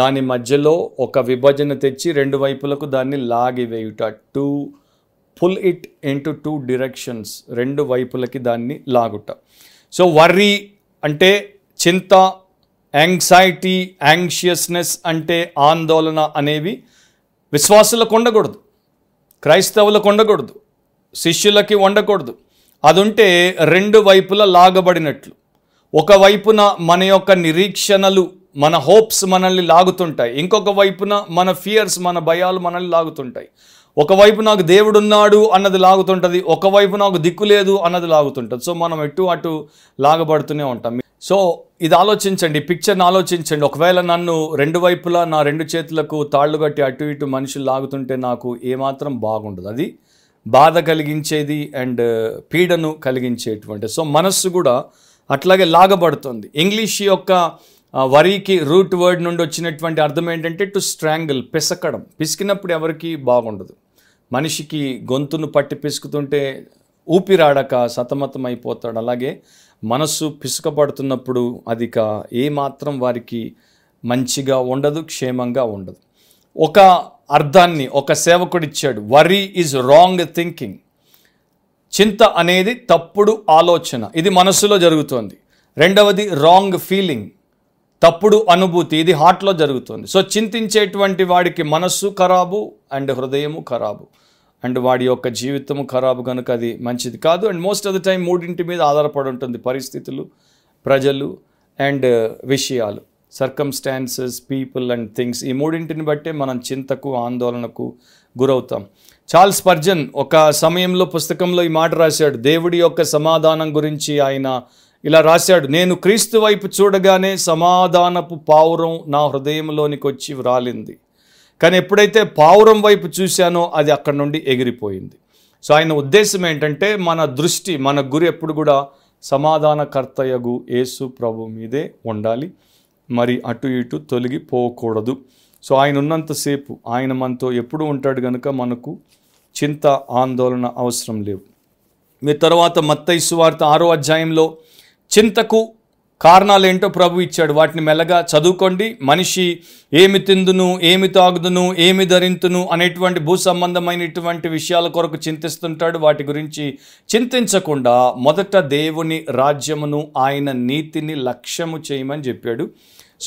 Speaker 1: దాని మధ్యలో ఒక విభజన తెచ్చి రెండు వైపులకు దాన్ని లాగివేయుట to pull it to two directions రెండు వైపులకి దాన్ని లాగుట సో వర్రీ అంటే చింత యాంగ్జైటీ యాంగ్షియస్నెస్ అంటే ఆందోళన అనేవి విశ్వాసులకు ఉండకూడదు క్రైస్తవులకు ఉండకూడదు శిష్యులకి ఉండకూడదు అది ఉంటే రెండు వైపుల లాగబడినట్లు ఒకవైపున మన యొక్క నిరీక్షణలు మన హోప్స్ మనల్ని లాగుతుంటాయి ఇంకొక వైపున మన ఫియర్స్ మన భయాలు మనల్ని లాగుతుంటాయి ఒకవైపు నాకు దేవుడున్నాడు అన్నది లాగుతుంటుంది ఒకవైపు నాకు దిక్కు లేదు అన్నది లాగుతుంటుంది సో మనం ఎటు అటు లాగబడుతూనే ఉంటాం సో ఇది ఆలోచించండి పిక్చర్ని ఆలోచించండి ఒకవేళ నన్ను రెండు వైపులా నా రెండు చేతులకు తాళ్ళు కట్టి అటు ఇటు మనుషులు లాగుతుంటే నాకు ఏమాత్రం బాగుండదు అది బాధ కలిగించేది అండ్ పీడను కలిగించేటువంటి సో మనస్సు కూడా అట్లాగే లాగబడుతుంది ఇంగ్లీష్ యొక్క వరికి రూట్ వర్డ్ నుండి వచ్చినటువంటి అర్థం ఏంటంటే టు స్ట్రాంగిల్ పిసకడం పిసికినప్పుడు ఎవరికి బాగుండదు మనిషికి గొంతును పట్టి పిసుకుతుంటే ఊపిరాడక సతమతమైపోతాడు అలాగే మనస్సు పిసుకపడుతున్నప్పుడు అది ఏమాత్రం వారికి మంచిగా ఉండదు క్షేమంగా ఉండదు ఒక అర్థాన్ని ఒక సేవకుడు ఇచ్చాడు వరీ ఈజ్ రాంగ్ థింకింగ్ చింత అనేది తప్పుడు ఆలోచన ఇది మనస్సులో జరుగుతోంది రెండవది రాంగ్ ఫీలింగ్ తప్పుడు అనుభూతి ఇది హార్ట్లో జరుగుతుంది సో చింతించేటువంటి వాడికి మనస్సు ఖరాబు అండ్ హృదయము ఖరాబు అండ్ వాడి యొక్క జీవితము ఖరాబు కనుక అది మంచిది కాదు and most of the time మూడింటి మీద ఆధారపడి ఉంటుంది పరిస్థితులు ప్రజలు అండ్ విషయాలు సర్కమ్స్టాన్సెస్ పీపుల్ అండ్ థింగ్స్ ఈ మూడింటిని బట్టే మనం చింతకు ఆందోళనకు గురవుతాం చార్ల్స్ పర్జన్ ఒక సమయంలో పుస్తకంలో ఈ మాట రాశాడు దేవుడి యొక్క సమాధానం గురించి ఆయన ఇలా రాశాడు నేను క్రీస్తు వైపు చూడగానే సమాధానపు పావురం నా హృదయంలోనికి వచ్చి వ్రాలింది కానీ ఎప్పుడైతే పావురం వైపు చూశానో అది అక్కడి నుండి ఎగిరిపోయింది సో ఆయన ఉద్దేశం ఏంటంటే మన దృష్టి మన గురి ఎప్పుడు కూడా సమాధానకర్తయగు యేసు ప్రభు మీదే ఉండాలి మరి అటు ఇటు తొలగిపోకూడదు సో ఆయన ఉన్నంతసేపు ఆయన మనతో ఎప్పుడు ఉంటాడు కనుక మనకు చింత ఆందోళన అవసరం లేవు మీ తర్వాత మత్తైసు వార్త ఆరో అధ్యాయంలో చింతకు కారణాలు ఏంటో ప్రభు ఇచ్చాడు వాటిని మెల్లగా చదువుకోండి మనిషి ఏమి తిందును ఏమి తాగుదును ఏమి ధరింతును అనేటువంటి భూ సంబంధమైనటువంటి విషయాల కొరకు చింతిస్తుంటాడు వాటి గురించి చింతించకుండా మొదట దేవుని రాజ్యమును ఆయన నీతిని లక్ష్యము చేయమని చెప్పాడు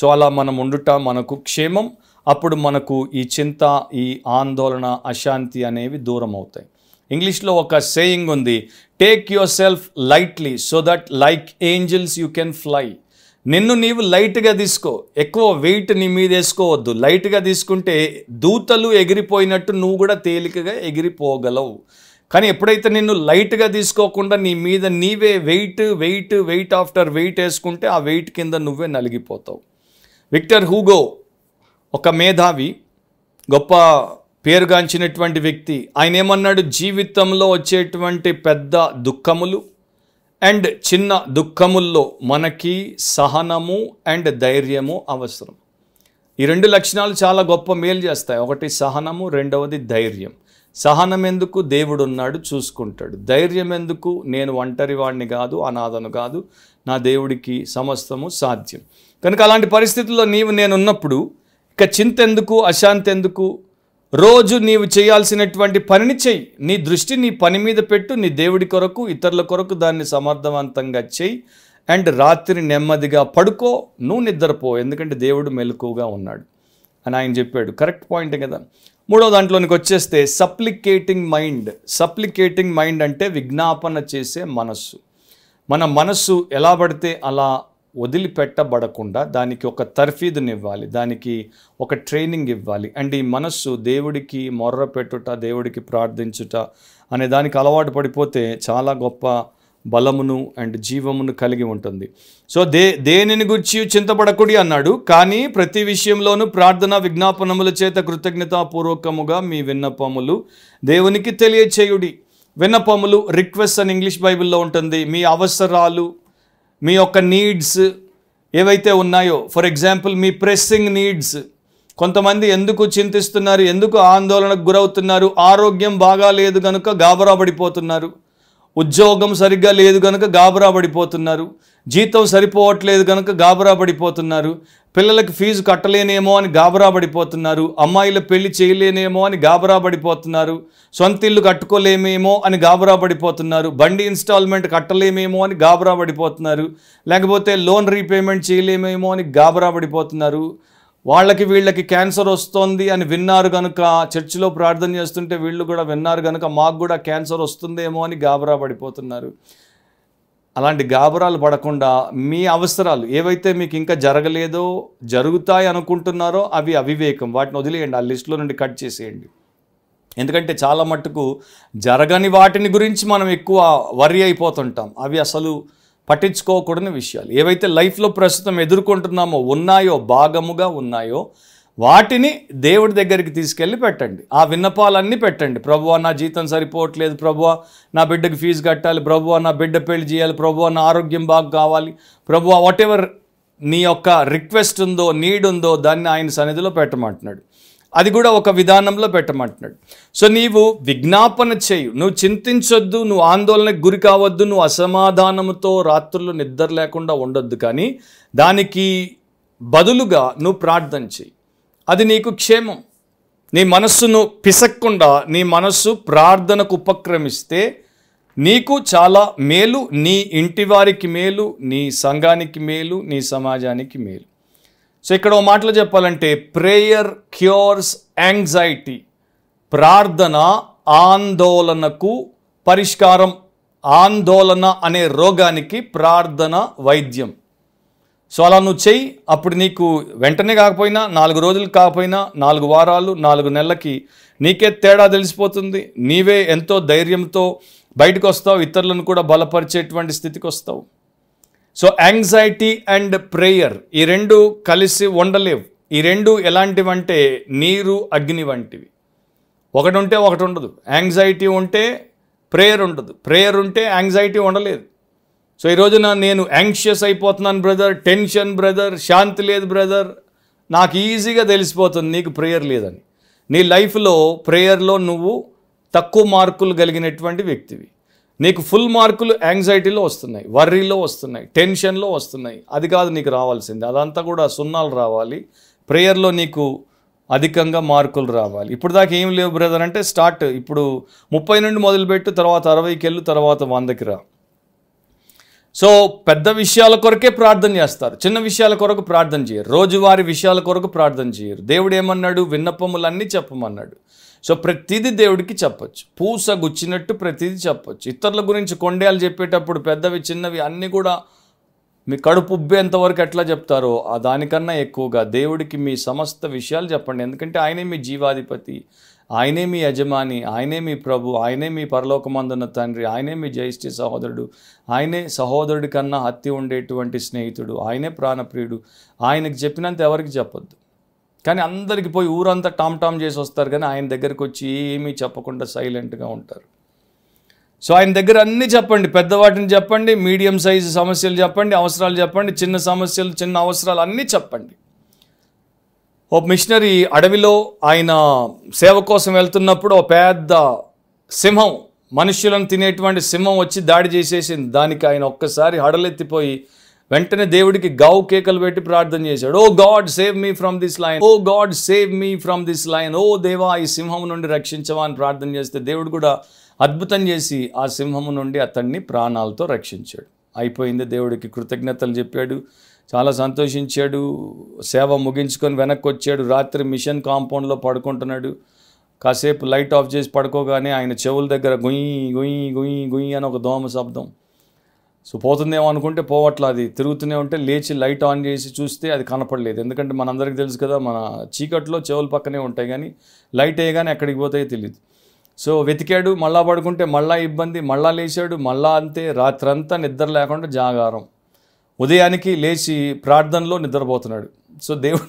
Speaker 1: సో అలా మనం ఉండుట మనకు క్షేమం అప్పుడు మనకు ఈ చింత ఈ ఆందోళన అశాంతి అనేవి దూరం అవుతాయి ఇంగ్లీష్లో ఒక సేయింగ్ ఉంది take yourself lightly so that like angels you can fly నిన్ను నీవు లైట్గా తీసుకో ఎక్కువ వెయిట్ నీ మీద వేసుకోవద్దు లైట్గా తీసుకుంటే దూతలు ఎగిరిపోయినట్టు నువ్వు కూడా తేలికగా ఎగిరిపోగలవు కానీ ఎప్పుడైతే నిన్ను లైట్గా తీసుకోకుండా నీ మీద నీవే weight weight weight after weight వేసుకుంటే ఆ వెయిట్ కింద నువ్వే నలిగిపోతావు విక్టర్ హూగో ఒక మేధావి గొప్ప పేరుగాంచినటువంటి వ్యక్తి ఆయన ఏమన్నాడు జీవితంలో వచ్చేటువంటి పెద్ద దుఃఖములు అండ్ చిన్న దుఃఖముల్లో మనకి సహనము అండ్ ధైర్యము అవసరం ఈ రెండు లక్షణాలు చాలా గొప్ప మేలు చేస్తాయి ఒకటి సహనము రెండవది ధైర్యం సహనం ఎందుకు దేవుడు ఉన్నాడు చూసుకుంటాడు ధైర్యం ఎందుకు నేను ఒంటరి వాడిని కాదు అనాథను కాదు నా దేవుడికి సమస్తము సాధ్యం కనుక అలాంటి పరిస్థితుల్లో నీవు నేనున్నప్పుడు ఇక చింతెందుకు అశాంతి ఎందుకు రోజు నీవు చేయాల్సినటువంటి పనిని చెయ్యి నీ దృష్టి నీ పని మీద పెట్టు నీ దేవుడి కొరకు ఇతరుల కొరకు దాన్ని సమర్థవంతంగా చెయ్యి అండ్ రాత్రి నెమ్మదిగా పడుకో నువ్వు నిద్రపో ఎందుకంటే దేవుడు మెలకుగా ఉన్నాడు అని ఆయన చెప్పాడు కరెక్ట్ పాయింట్ కదా మూడో దాంట్లోనికి వచ్చేస్తే సప్లికేటింగ్ మైండ్ సప్లికేటింగ్ మైండ్ అంటే విజ్ఞాపన చేసే మనస్సు మన మనస్సు ఎలా పడితే అలా వదిలిపెట్టబడకుండా దానికి ఒక తర్ఫీదునివ్వాలి దానికి ఒక ట్రైనింగ్ ఇవ్వాలి అండ్ ఈ మనస్సు దేవుడికి మొర్ర పెట్టుట దేవుడికి ప్రార్థించుట అనే దానికి అలవాటు పడిపోతే చాలా గొప్ప బలమును అండ్ జీవమును కలిగి ఉంటుంది సో దే దేనిని గురించి చింతపడకుడి అన్నాడు కానీ ప్రతి విషయంలోనూ ప్రార్థన విజ్ఞాపనముల చేత కృతజ్ఞతాపూర్వకముగా మీ విన్నపములు దేవునికి తెలియచేయుడి విన్నపములు రిక్వెస్ట్ అని ఇంగ్లీష్ బైబిల్లో ఉంటుంది మీ అవసరాలు మీ యొక్క నీడ్స్ ఏవైతే ఉన్నాయో ఫర్ ఎగ్జాంపుల్ మీ ప్రెస్సింగ్ నీడ్స్ కొంతమంది ఎందుకు చింతిస్తున్నారు ఎందుకు ఆందోళనకు గురవుతున్నారు ఆరోగ్యం బాగా లేదు కనుక గాబరా పడిపోతున్నారు ఉద్యోగం సరిగ్గా లేదు కనుక గాబరా పడిపోతున్నారు జీతం సరిపోవట్లేదు కనుక గాబరా పడిపోతున్నారు పిల్లలకు ఫీజు కట్టలేనేమో అని గాబరా పడిపోతున్నారు అమ్మాయిల పెళ్లి చేయలేనేమో అని గాబరా పడిపోతున్నారు సొంత ఇల్లు కట్టుకోలేమేమో అని గాబరా పడిపోతున్నారు బండి ఇన్స్టాల్మెంట్ కట్టలేమేమో అని గాబరా పడిపోతున్నారు లేకపోతే లోన్ రీపేమెంట్ చేయలేమేమో అని గాబరా పడిపోతున్నారు వాళ్ళకి వీళ్ళకి క్యాన్సర్ వస్తుంది అని విన్నారు కనుక చర్చిలో ప్రార్థన చేస్తుంటే వీళ్ళు కూడా విన్నారు కనుక మాకు కూడా క్యాన్సర్ వస్తుందేమో అని గాబరా పడిపోతున్నారు అలాంటి గాబురాలు పడకుండా మీ అవసరాలు ఏవైతే మీకు ఇంకా జరగలేదో జరుగుతాయి అనుకుంటున్నారో అవి అవివేకం వాటిని వదిలేయండి ఆ లిస్టులో నుండి కట్ చేసేయండి ఎందుకంటే చాలా మట్టుకు జరగని వాటిని గురించి మనం ఎక్కువ వరి అయిపోతుంటాం అవి అసలు పట్టించుకోకూడని విషయాలు ఏవైతే లైఫ్లో ప్రస్తుతం ఎదుర్కొంటున్నామో ఉన్నాయో భాగముగా ఉన్నాయో వాటిని దేవుడి దగ్గరికి తీసుకెళ్ళి పెట్టండి ఆ విన్నపాలన్నీ పెట్టండి ప్రభు నా జీతం సరిపోవట్లేదు ప్రభు నా బిడ్డకి ఫీజు కట్టాలి ప్రభు నా బిడ్డ పెళ్లి చేయాలి ప్రభు నా ఆరోగ్యం బాగా కావాలి ప్రభు వాట్ ఎవర్ నీ యొక్క రిక్వెస్ట్ ఉందో నీడ్ ఉందో దాన్ని ఆయన సన్నిధిలో పెట్టమంటున్నాడు అది కూడా ఒక విధానంలో పెట్టమంటున్నాడు సో నీవు విజ్ఞాపన చేయు నువ్వు చింతించొద్దు నువ్వు ఆందోళనకు గురి కావద్దు నువ్వు అసమాధానంతో రాత్రుల్లో నిద్ర లేకుండా ఉండొద్దు కానీ దానికి బదులుగా నువ్వు ప్రార్థన చేయి అది నీకు క్షేమం నీ మనస్సును పిసక్కుండా నీ మనస్సు ప్రార్థనకు ఉపక్రమిస్తే నీకు చాలా మేలు నీ ఇంటి వారికి మేలు నీ సంఘానికి మేలు నీ సమాజానికి మేలు సో ఇక్కడ ఓ మాటలు చెప్పాలంటే ప్రేయర్ క్యూర్స్ యాంగ్జైటీ ప్రార్థన ఆందోళనకు పరిష్కారం ఆందోళన అనే రోగానికి ప్రార్థన వైద్యం సో అలా నువ్వు చెయ్యి అప్పుడు నీకు వెంటనే కాకపోయినా నాలుగు రోజులు కాకపోయినా నాలుగు వారాలు నాలుగు నెలలకి నీకే తేడా తెలిసిపోతుంది నీవే ఎంతో ధైర్యంతో బయటకు వస్తావు ఇతరులను కూడా బలపరిచేటువంటి స్థితికి వస్తావు సో యాంగ్జైటీ అండ్ ప్రేయర్ ఈ రెండు కలిసి ఉండలేవు ఈ రెండు ఎలాంటివంటే నీరు అగ్ని వంటివి ఒకటి ఉంటే ఒకటి ఉండదు యాంగ్జైటీ ఉంటే ప్రేయర్ ఉండదు ప్రేయర్ ఉంటే యాంగ్జైటీ ఉండలేదు సో ఈ రోజున నేను యాంగ్షియస్ అయిపోతున్నాను బ్రదర్ టెన్షన్ బ్రదర్ శాంతి లేదు బ్రదర్ నాకు ఈజీగా తెలిసిపోతుంది నీకు ప్రేయర్ లేదని నీ లైఫ్లో ప్రేయర్లో నువ్వు తక్కువ మార్కులు కలిగినటువంటి వ్యక్తివి నీకు ఫుల్ మార్కులు యాంగ్జైటీలో వస్తున్నాయి వర్రీలో వస్తున్నాయి టెన్షన్లో వస్తున్నాయి అది కాదు నీకు రావాల్సింది అదంతా కూడా సున్నాలు రావాలి ప్రేయర్లో నీకు అధికంగా మార్కులు రావాలి ఇప్పుడు దాకా ఏం లేవు బ్రదర్ అంటే స్టార్ట్ ఇప్పుడు ముప్పై నుండి మొదలుపెట్టు తర్వాత అరవైకి వెళ్ళు తర్వాత వందకి రా సో పెద్ద విషయాల కొరకే ప్రార్థన చేస్తారు చిన్న విషయాల కొరకు ప్రార్థన చేయరు రోజువారి విషయాల కొరకు ప్రార్థన చేయరు దేవుడు ఏమన్నాడు విన్నపములన్నీ చెప్పమన్నాడు సో ప్రతిదీ దేవుడికి చెప్పచ్చు పూస గుచ్చినట్టు ప్రతిదీ చెప్పచ్చు ఇతరుల గురించి కొండేయాలు చెప్పేటప్పుడు పెద్దవి చిన్నవి అన్నీ కూడా మీ కడుపు ఉబ్బేంతవరకు ఎట్లా చెప్తారో ఆ దానికన్నా ఎక్కువగా దేవుడికి మీ సమస్త విషయాలు చెప్పండి ఎందుకంటే ఆయనే మీ జీవాధిపతి ఆయనే మీ యజమాని ఆయనే మీ ప్రభు ఆయనే మీ పరలోకమందున్న తండ్రి ఆయనే మీ జ్యేష్ఠ సహోదరుడు ఆయనే సహోదరుడి కన్నా హత్తి ఉండేటువంటి స్నేహితుడు ఆయనే ప్రాణప్రియుడు ఆయనకు చెప్పినంత ఎవరికి చెప్పొద్దు కానీ అందరికి పోయి ఊరంతా టామ్ టామ్ చేసి వస్తారు కానీ ఆయన దగ్గరికి వచ్చి ఏమీ చెప్పకుండా సైలెంట్గా ఉంటారు సో ఆయన దగ్గర అన్నీ చెప్పండి పెద్దవాటిని చెప్పండి మీడియం సైజు సమస్యలు చెప్పండి అవసరాలు చెప్పండి చిన్న సమస్యలు చిన్న అవసరాలు అన్నీ చెప్పండి ఓ మిషనరీ అడవిలో ఆయన సేవ కోసం వెళ్తున్నప్పుడు ఓ పెద్ద సింహం మనుషులను తినేటువంటి సింహం వచ్చి దాడి చేసేసింది దానికి ఆయన ఒక్కసారి హడలెత్తిపోయి వెంటనే దేవుడికి గావు కేకలు పెట్టి ప్రార్థన చేశాడు O God save me from this lion O God save me from this lion ఓ దేవా ఈ సింహం నుండి రక్షించవా అని ప్రార్థన చేస్తే దేవుడు కూడా అద్భుతం చేసి ఆ సింహము నుండి అతన్ని ప్రాణాలతో రక్షించాడు అయిపోయింది దేవుడికి కృతజ్ఞతలు చెప్పాడు చాలా సంతోషించాడు సేవ ముగించుకొని వెనక్కి వచ్చాడు రాత్రి మిషన్ కాంపౌండ్లో పడుకుంటున్నాడు కాసేపు లైట్ ఆఫ్ చేసి పడుకోగానే ఆయన చెవుల దగ్గర గుయ్యి గుయ్యి గుయ్యి గుయ్యి అని ఒక దోమ శబ్దం సో పోతుందేమో అనుకుంటే పోవట్లా అది తిరుగుతూనే ఉంటే లేచి లైట్ ఆన్ చేసి చూస్తే అది కనపడలేదు ఎందుకంటే మనందరికీ తెలుసు కదా మన చీకట్లో చెవుల పక్కనే ఉంటాయి కానీ లైట్ వేయగానే ఎక్కడికి పోతాయో తెలియదు సో వెతికాడు మళ్ళా పడుకుంటే మళ్ళా ఇబ్బంది మళ్ళా లేచాడు మళ్ళా అంతే రాత్రంతా నిద్ర లేకుండా జాగారం ఉదయానికి లేచి ప్రార్థనలో నిద్రపోతున్నాడు సో దేవుడు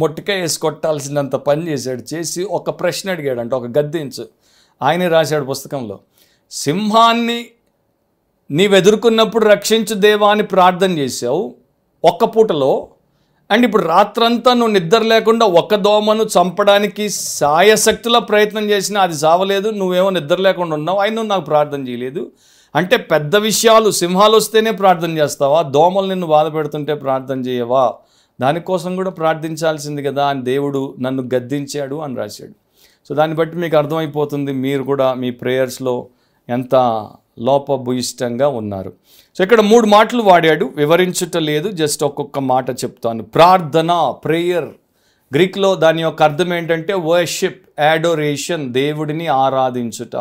Speaker 1: మొట్టికాయ వేసి కొట్టాల్సినంత పని చేశాడు చేసి ఒక ప్రశ్న అడిగాడు అంటే ఒక గద్దించు ఆయనే రాశాడు పుస్తకంలో సింహాన్ని నీవెదుర్కొన్నప్పుడు రక్షించు దేవా అని ప్రార్థన చేసావు ఒక్క పూటలో అండ్ ఇప్పుడు రాత్రంతా నువ్వు నిద్ర లేకుండా ఒక్క దోమను చంపడానికి సాయశక్తుల ప్రయత్నం చేసినా అది చావలేదు నువ్వేమో నిద్ర లేకుండా ఉన్నావు నువ్వు నాకు ప్రార్థన చేయలేదు అంటే పెద్ద విషయాలు సింహాలు వస్తేనే ప్రార్థన చేస్తావా దోమలు నిన్ను బాధ పెడుతుంటే ప్రార్థన చేయవా దానికోసం కూడా ప్రార్థించాల్సింది కదా అని దేవుడు నన్ను గద్దించాడు అని రాశాడు సో దాన్ని బట్టి మీకు అర్థమైపోతుంది మీరు కూడా మీ ప్రేయర్స్లో ఎంత లోపభూయిష్టంగా ఉన్నారు సో ఇక్కడ మూడు మాటలు వాడాడు వివరించుట లేదు జస్ట్ ఒక్కొక్క మాట చెప్తాను ప్రార్థన ప్రేయర్ గ్రీక్లో దాని యొక్క అర్థం ఏంటంటే వర్షిప్ యాడోరేషన్ దేవుడిని ఆరాధించుట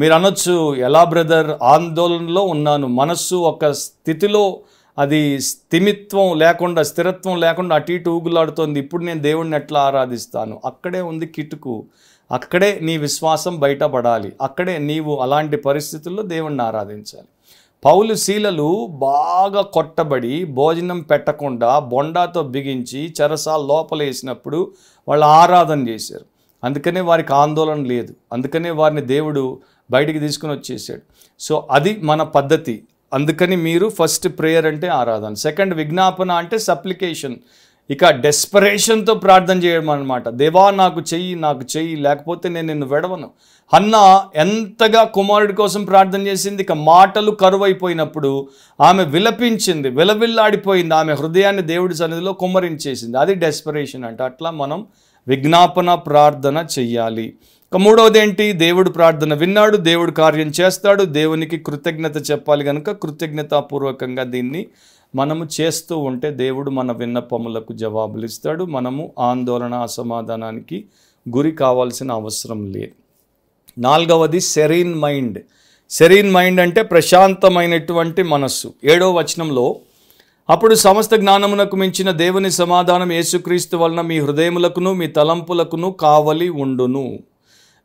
Speaker 1: మీరు అనొచ్చు ఎలా బ్రదర్ ఆందోళనలో ఉన్నాను మనస్సు ఒక స్థితిలో అది స్థిమిత్వం లేకుండా స్థిరత్వం లేకుండా అటు ఇటు ఊగులాడుతోంది ఇప్పుడు నేను దేవుడిని ఎట్లా ఆరాధిస్తాను అక్కడే ఉంది కిటుకు అక్కడే నీ విశ్వాసం బయటపడాలి అక్కడే నీవు అలాంటి పరిస్థితుల్లో దేవుణ్ణి ఆరాధించాలి పౌలు శీలలు బాగా కొట్టబడి భోజనం పెట్టకుండా బొండాతో బిగించి లోపల లోపలేసినప్పుడు వాళ్ళు ఆరాధన చేశారు అందుకనే వారికి ఆందోళన లేదు అందుకనే వారిని దేవుడు బయటికి తీసుకుని వచ్చేసాడు సో అది మన పద్ధతి అందుకని మీరు ఫస్ట్ ప్రేయర్ అంటే ఆరాధన సెకండ్ విజ్ఞాపన అంటే సప్లికేషన్ ఇక డెస్పరేషన్తో ప్రార్థన చేయడం అనమాట దేవా నాకు చెయ్యి నాకు చెయ్యి లేకపోతే నేను నిన్ను వెడవను అన్న ఎంతగా కుమారుడి కోసం ప్రార్థన చేసింది ఇక మాటలు కరువైపోయినప్పుడు ఆమె విలపించింది విలవిల్లాడిపోయింది ఆమె హృదయాన్ని దేవుడి సన్నిధిలో కుమ్మరించేసింది అది డెస్పరేషన్ అంటే అట్లా మనం విజ్ఞాపన ప్రార్థన చెయ్యాలి ఇక మూడవది ఏంటి దేవుడు ప్రార్థన విన్నాడు దేవుడు కార్యం చేస్తాడు దేవునికి కృతజ్ఞత చెప్పాలి కనుక కృతజ్ఞతాపూర్వకంగా దీన్ని మనము చేస్తూ ఉంటే దేవుడు మన విన్నపములకు జవాబులు ఇస్తాడు మనము ఆందోళన అసమాధానానికి గురి కావాల్సిన అవసరం లేదు నాలుగవది సెరీన్ మైండ్ సెరీన్ మైండ్ అంటే ప్రశాంతమైనటువంటి మనస్సు ఏడో వచనంలో అప్పుడు సమస్త జ్ఞానమునకు మించిన దేవుని సమాధానం యేసుక్రీస్తు వలన మీ హృదయములకును మీ తలంపులకును కావలి ఉండును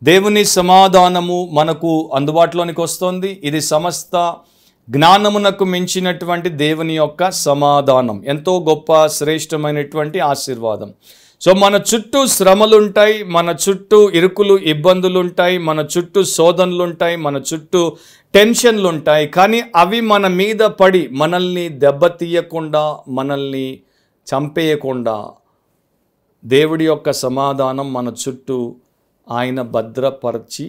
Speaker 1: దేవుని సమాధానము మనకు అందుబాటులోనికి వస్తుంది ఇది సమస్త జ్ఞానమునకు మించినటువంటి దేవుని యొక్క సమాధానం ఎంతో గొప్ప శ్రేష్టమైనటువంటి ఆశీర్వాదం సో మన చుట్టూ శ్రమలుంటాయి మన చుట్టూ ఇరుకులు ఇబ్బందులుంటాయి మన చుట్టూ శోధనలుంటాయి మన చుట్టూ టెన్షన్లుంటాయి కానీ అవి మన మీద పడి మనల్ని దెబ్బతీయకుండా మనల్ని చంపేయకుండా దేవుడి యొక్క సమాధానం మన చుట్టూ ఆయన భద్రపరిచి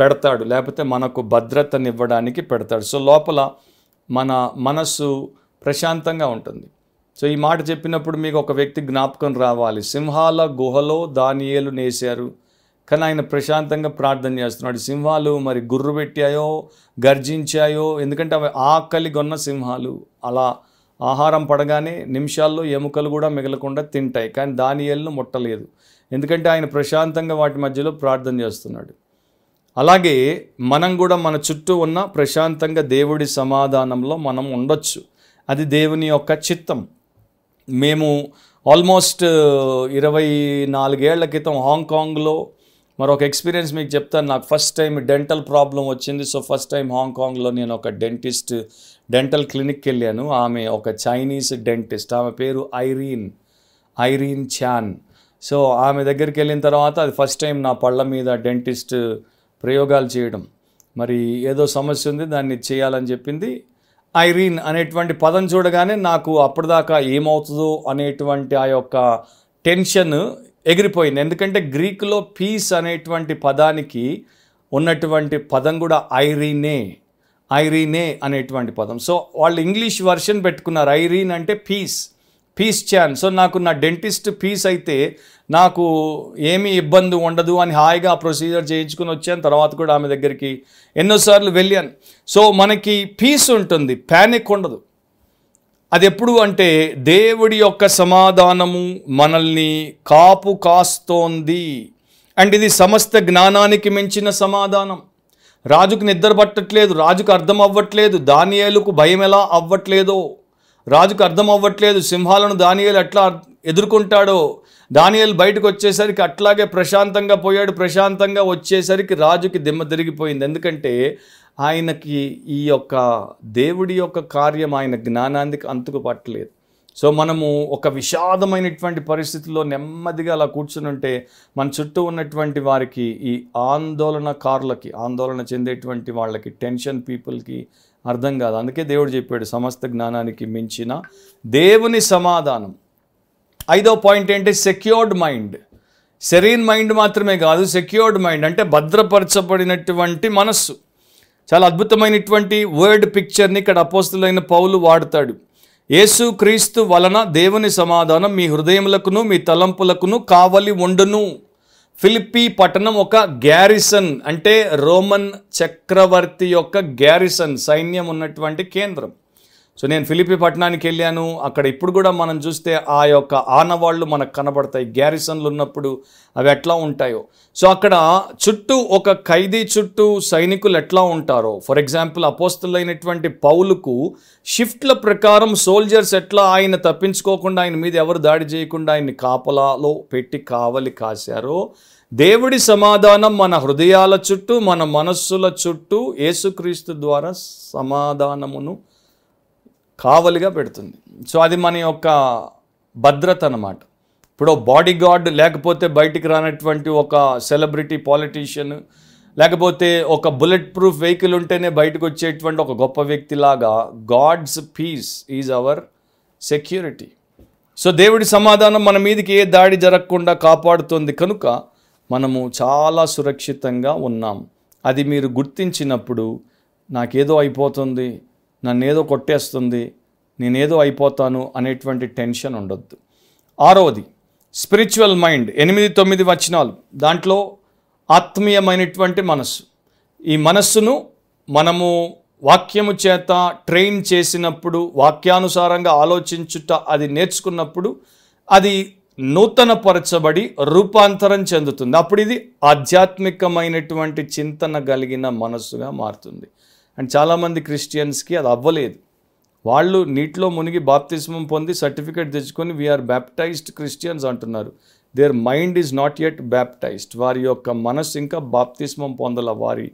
Speaker 1: పెడతాడు లేకపోతే మనకు భద్రతనివ్వడానికి పెడతాడు సో లోపల మన మనసు ప్రశాంతంగా ఉంటుంది సో ఈ మాట చెప్పినప్పుడు మీకు ఒక వ్యక్తి జ్ఞాపకం రావాలి సింహాల గుహలో దానియేలు నేశారు కానీ ఆయన ప్రశాంతంగా ప్రార్థన చేస్తున్నాడు సింహాలు మరి గుర్రు పెట్టాయో గర్జించాయో ఎందుకంటే అవి ఆకలిగొన్న సింహాలు అలా ఆహారం పడగానే నిమిషాల్లో ఎముకలు కూడా మిగలకుండా తింటాయి కానీ దానియేలను ముట్టలేదు ఎందుకంటే ఆయన ప్రశాంతంగా వాటి మధ్యలో ప్రార్థన చేస్తున్నాడు అలాగే మనం కూడా మన చుట్టూ ఉన్న ప్రశాంతంగా దేవుడి సమాధానంలో మనం ఉండొచ్చు అది దేవుని యొక్క చిత్తం మేము ఆల్మోస్ట్ uh, ఇరవై నాలుగేళ్ల క్రితం హాంకాంగ్లో మరొక ఎక్స్పీరియన్స్ మీకు చెప్తాను నాకు ఫస్ట్ టైం డెంటల్ ప్రాబ్లం వచ్చింది సో ఫస్ట్ టైం హాంకాంగ్లో నేను ఒక డెంటిస్ట్ డెంటల్ క్లినిక్కి వెళ్ళాను ఆమె ఒక చైనీస్ డెంటిస్ట్ ఆమె పేరు ఐరీన్ ఐరీన్ ఛాన్ సో ఆమె దగ్గరికి వెళ్ళిన తర్వాత అది ఫస్ట్ టైం నా పళ్ళ మీద డెంటిస్ట్ ప్రయోగాలు చేయడం మరి ఏదో సమస్య ఉంది దాన్ని చేయాలని చెప్పింది ఐరీన్ అనేటువంటి పదం చూడగానే నాకు అప్పటిదాకా ఏమవుతుందో అనేటువంటి ఆ యొక్క టెన్షన్ ఎగిరిపోయింది ఎందుకంటే గ్రీకులో పీస్ అనేటువంటి పదానికి ఉన్నటువంటి పదం కూడా ఐరీనే ఐరీనే అనేటువంటి పదం సో వాళ్ళు ఇంగ్లీష్ వర్షన్ పెట్టుకున్నారు ఐరీన్ అంటే పీస్ పీస్ ఛాన్ సో నాకు నా డెంటిస్ట్ పీస్ అయితే నాకు ఏమీ ఇబ్బంది ఉండదు అని హాయిగా ప్రొసీజర్ చేయించుకుని వచ్చాను తర్వాత కూడా ఆమె దగ్గరికి ఎన్నోసార్లు వెళ్ళాను సో మనకి పీస్ ఉంటుంది ప్యానిక్ ఉండదు అది ఎప్పుడు అంటే దేవుడి యొక్క సమాధానము మనల్ని కాపు కాస్తోంది అండ్ ఇది సమస్త జ్ఞానానికి మించిన సమాధానం రాజుకు నిద్ర పట్టట్లేదు రాజుకు అర్థం అవ్వట్లేదు దానియాలకు భయం ఎలా అవ్వట్లేదో రాజుకు అర్థం అవ్వట్లేదు సింహాలను దానియలు ఎట్లా ఎదుర్కొంటాడో దానియలు బయటకు వచ్చేసరికి అట్లాగే ప్రశాంతంగా పోయాడు ప్రశాంతంగా వచ్చేసరికి రాజుకి దిమ్మ తిరిగిపోయింది ఎందుకంటే ఆయనకి ఈ యొక్క దేవుడి యొక్క కార్యం ఆయన జ్ఞానానికి అంతుకు పట్టలేదు సో మనము ఒక విషాదమైనటువంటి పరిస్థితుల్లో నెమ్మదిగా అలా కూర్చుని ఉంటే మన చుట్టూ ఉన్నటువంటి వారికి ఈ ఆందోళనకారులకి ఆందోళన చెందేటువంటి వాళ్ళకి టెన్షన్ పీపుల్కి అర్థం కాదు అందుకే దేవుడు చెప్పాడు సమస్త జ్ఞానానికి మించిన దేవుని సమాధానం ఐదో పాయింట్ ఏంటి సెక్యూర్డ్ మైండ్ సెరీన్ మైండ్ మాత్రమే కాదు సెక్యూర్డ్ మైండ్ అంటే భద్రపరచబడినటువంటి మనస్సు చాలా అద్భుతమైనటువంటి వర్డ్ పిక్చర్ని ఇక్కడ అపోస్తులైన పౌలు వాడతాడు యేసు క్రీస్తు వలన దేవుని సమాధానం మీ హృదయములకును మీ తలంపులకును కావలి ఉండును ఫిలిప్పీ పట్టణం ఒక గ్యారిసన్ అంటే రోమన్ చక్రవర్తి యొక్క గ్యారిసన్ సైన్యం ఉన్నటువంటి కేంద్రం సో నేను ఫిలిపి పట్టణానికి వెళ్ళాను అక్కడ ఇప్పుడు కూడా మనం చూస్తే ఆ యొక్క ఆనవాళ్ళు మనకు కనబడతాయి గ్యారిసన్లు ఉన్నప్పుడు అవి ఎట్లా ఉంటాయో సో అక్కడ చుట్టూ ఒక ఖైదీ చుట్టూ సైనికులు ఎట్లా ఉంటారో ఫర్ ఎగ్జాంపుల్ అపోస్తులైనటువంటి పౌలుకు షిఫ్ట్ల ప్రకారం సోల్జర్స్ ఎట్లా ఆయన తప్పించుకోకుండా ఆయన మీద ఎవరు దాడి చేయకుండా ఆయన్ని కాపలాలో పెట్టి కావలి కాశారో దేవుడి సమాధానం మన హృదయాల చుట్టూ మన మనస్సుల చుట్టూ యేసుక్రీస్తు ద్వారా సమాధానమును కావలిగా పెడుతుంది సో అది మన యొక్క భద్రత అనమాట ఇప్పుడు బాడీ గార్డ్ లేకపోతే బయటికి రానటువంటి ఒక సెలబ్రిటీ పాలిటీషియన్ లేకపోతే ఒక బుల్లెట్ ప్రూఫ్ వెహికల్ ఉంటేనే బయటకు వచ్చేటువంటి ఒక గొప్ప వ్యక్తిలాగా God's peace is our security so దేవుడి సమాధానం మన మీదకి ఏ దాడి జరగకుండా కాపాడుతుంది కనుక మనము చాలా సురక్షితంగా ఉన్నాం అది మీరు గుర్తించినప్పుడు నాకేదో అయిపోతుంది నన్నేదో కొట్టేస్తుంది నేనేదో అయిపోతాను అనేటువంటి టెన్షన్ ఉండొద్దు ఆరవది స్పిరిచువల్ మైండ్ ఎనిమిది తొమ్మిది వచనాలు దాంట్లో ఆత్మీయమైనటువంటి మనస్సు ఈ మనస్సును మనము వాక్యము చేత ట్రైన్ చేసినప్పుడు వాక్యానుసారంగా ఆలోచించుట అది నేర్చుకున్నప్పుడు అది నూతనపరచబడి రూపాంతరం చెందుతుంది అప్పుడు ఇది ఆధ్యాత్మికమైనటువంటి చింతన కలిగిన మనస్సుగా మారుతుంది అండ్ చాలామంది క్రిస్టియన్స్కి అది అవ్వలేదు వాళ్ళు నీటిలో మునిగి బాప్తిస్మం పొంది సర్టిఫికేట్ తెచ్చుకొని వీఆర్ బ్యాప్టైజ్డ్ క్రిస్టియన్స్ అంటున్నారు their mind is not at baptized వారి యొక్క మనస్సు ఇంకా బాప్తిస్మం పొందల వారి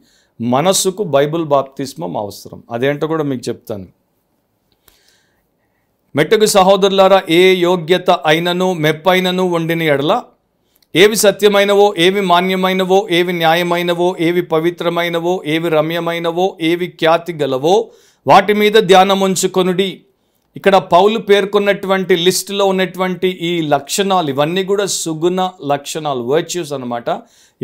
Speaker 1: మనస్సుకు బైబుల్ బాప్తిస్మం అవసరం అదేంటో కూడా మీకు చెప్తాను మెట్టుకు సహోదరులారా ఏ యోగ్యత అయినను మెప్పైనను వండిన ఎడల ఏవి సత్యమైనవో ఏవి మాన్యమైనవో ఏవి న్యాయమైనవో ఏవి పవిత్రమైనవో ఏవి రమ్యమైనవో ఏవి ఖ్యాతి గలవో వాటి మీద ధ్యానముంచుకొనుడి ఇక్కడ పౌలు పేర్కొన్నటువంటి లిస్టులో ఉన్నటువంటి ఈ లక్షణాలు ఇవన్నీ కూడా సుగుణ లక్షణాలు వర్చ్యూస్ అనమాట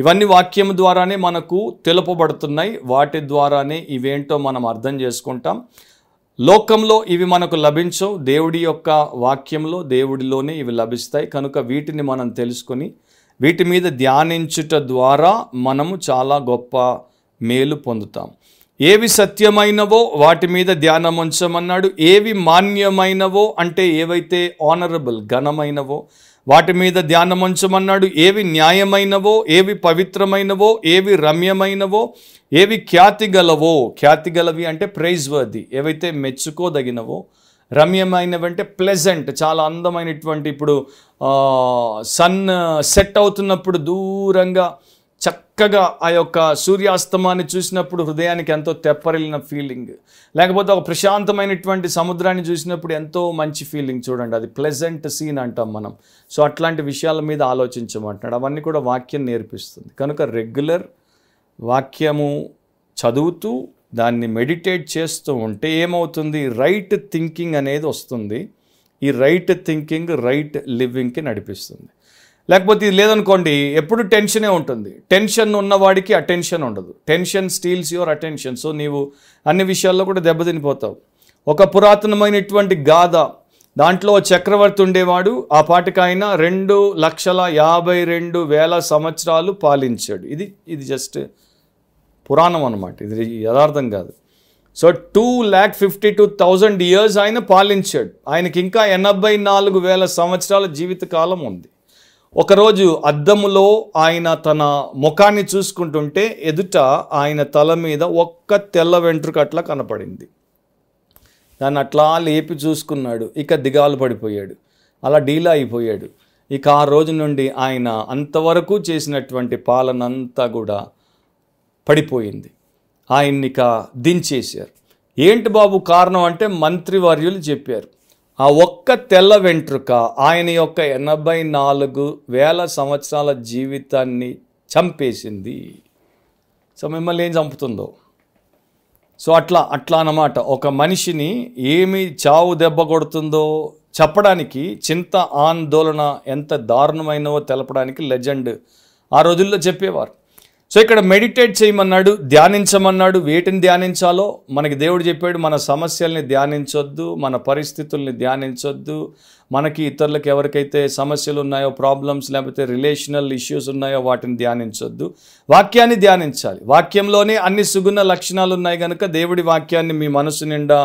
Speaker 1: ఇవన్నీ వాక్యం ద్వారానే మనకు తెలుపబడుతున్నాయి వాటి ద్వారానే ఇవేంటో మనం అర్థం చేసుకుంటాం లోకంలో ఇవి మనకు లభించవు దేవుడి యొక్క వాక్యంలో దేవుడిలోనే ఇవి లభిస్తాయి కనుక వీటిని మనం తెలుసుకొని వీటి మీద ధ్యానించుట ద్వారా మనము చాలా గొప్ప మేలు పొందుతాం ఏవి సత్యమైనవో వాటి మీద ధ్యానం ఉంచమన్నాడు ఏవి మాన్యమైనవో అంటే ఏవైతే ఆనరబుల్ ఘనమైనవో వాటి మీద ధ్యానం ఉంచమన్నాడు ఏవి న్యాయమైనవో ఏవి పవిత్రమైనవో ఏవి రమ్యమైనవో ఏవి ఖ్యాతిగలవో గలవి అంటే ప్రైజ్వర్ది ఏవైతే మెచ్చుకోదగినవో రమ్యమైనవంటే ప్లెజెంట్ చాలా అందమైనటువంటి ఇప్పుడు సన్ సెట్ అవుతున్నప్పుడు దూరంగా చక్కగా ఆ యొక్క సూర్యాస్తమాన్ని చూసినప్పుడు హృదయానికి ఎంతో తెప్పరిల్లిన ఫీలింగ్ లేకపోతే ఒక ప్రశాంతమైనటువంటి సముద్రాన్ని చూసినప్పుడు ఎంతో మంచి ఫీలింగ్ చూడండి అది ప్లెజెంట్ సీన్ అంటాం మనం సో అట్లాంటి విషయాల మీద ఆలోచించమంటున్నాడు అవన్నీ కూడా వాక్యం నేర్పిస్తుంది కనుక రెగ్యులర్ వాక్యము చదువుతూ దాన్ని మెడిటేట్ చేస్తూ ఉంటే ఏమవుతుంది రైట్ థింకింగ్ అనేది వస్తుంది ఈ రైట్ థింకింగ్ రైట్ లివింగ్కి నడిపిస్తుంది లేకపోతే ఇది లేదనుకోండి ఎప్పుడు టెన్షనే ఉంటుంది టెన్షన్ ఉన్నవాడికి అటెన్షన్ ఉండదు tension steals your attention so నీవు అన్ని విషయాల్లో కూడా దెబ్బతినిపోతావు ఒక పురాతనమైనటువంటి గాథ దాంట్లో చక్రవర్తి ఉండేవాడు ఆ పాటికైనా రెండు లక్షల యాభై రెండు వేల సంవత్సరాలు పాలించాడు ఇది ఇది జస్ట్ పురాణం అనమాట ఇది యథార్థం కాదు so two lakh fifty two thousand years ఆయన పాలించాడు ఆయనకి ఇంకా ఎనభై నాలుగు వేల సంవత్సరాల జీవితకాలం ఉంది ఒకరోజు అద్దములో ఆయన తన ముఖాన్ని చూసుకుంటుంటే ఎదుట ఆయన తల మీద ఒక్క తెల్ల వెంట్రుక అట్లా కనపడింది దాన్ని అట్లా లేపి చూసుకున్నాడు ఇక దిగాలు పడిపోయాడు అలా డీల్ అయిపోయాడు ఇక ఆ రోజు నుండి ఆయన అంతవరకు చేసినటువంటి పాలనంతా కూడా పడిపోయింది ఆయన్ని ఇక దించేశారు ఏంటి బాబు కారణం అంటే మంత్రివర్యులు చెప్పారు ఆ ఒక్క తెల్ల వెంట్రుక ఆయన యొక్క ఎనభై నాలుగు వేల సంవత్సరాల జీవితాన్ని చంపేసింది సో మిమ్మల్ని ఏం చంపుతుందో సో అట్లా అట్లా అన్నమాట ఒక మనిషిని ఏమి చావు దెబ్బ కొడుతుందో చెప్పడానికి చింత ఆందోళన ఎంత దారుణమైనవో తెలపడానికి లెజెండ్ ఆ రోజుల్లో చెప్పేవారు సో ఇక్కడ మెడిటేట్ చేయమన్నాడు ధ్యానించమన్నాడు వేటిని ధ్యానించాలో మనకి దేవుడు చెప్పాడు మన సమస్యల్ని ధ్యానించొద్దు మన పరిస్థితుల్ని ధ్యానించొద్దు మనకి ఇతరులకు ఎవరికైతే సమస్యలు ఉన్నాయో ప్రాబ్లమ్స్ లేకపోతే రిలేషనల్ ఇష్యూస్ ఉన్నాయో వాటిని ధ్యానించొద్దు వాక్యాన్ని ధ్యానించాలి వాక్యంలోనే అన్ని సుగుణ లక్షణాలు ఉన్నాయి కనుక దేవుడి వాక్యాన్ని మీ మనసు నిండా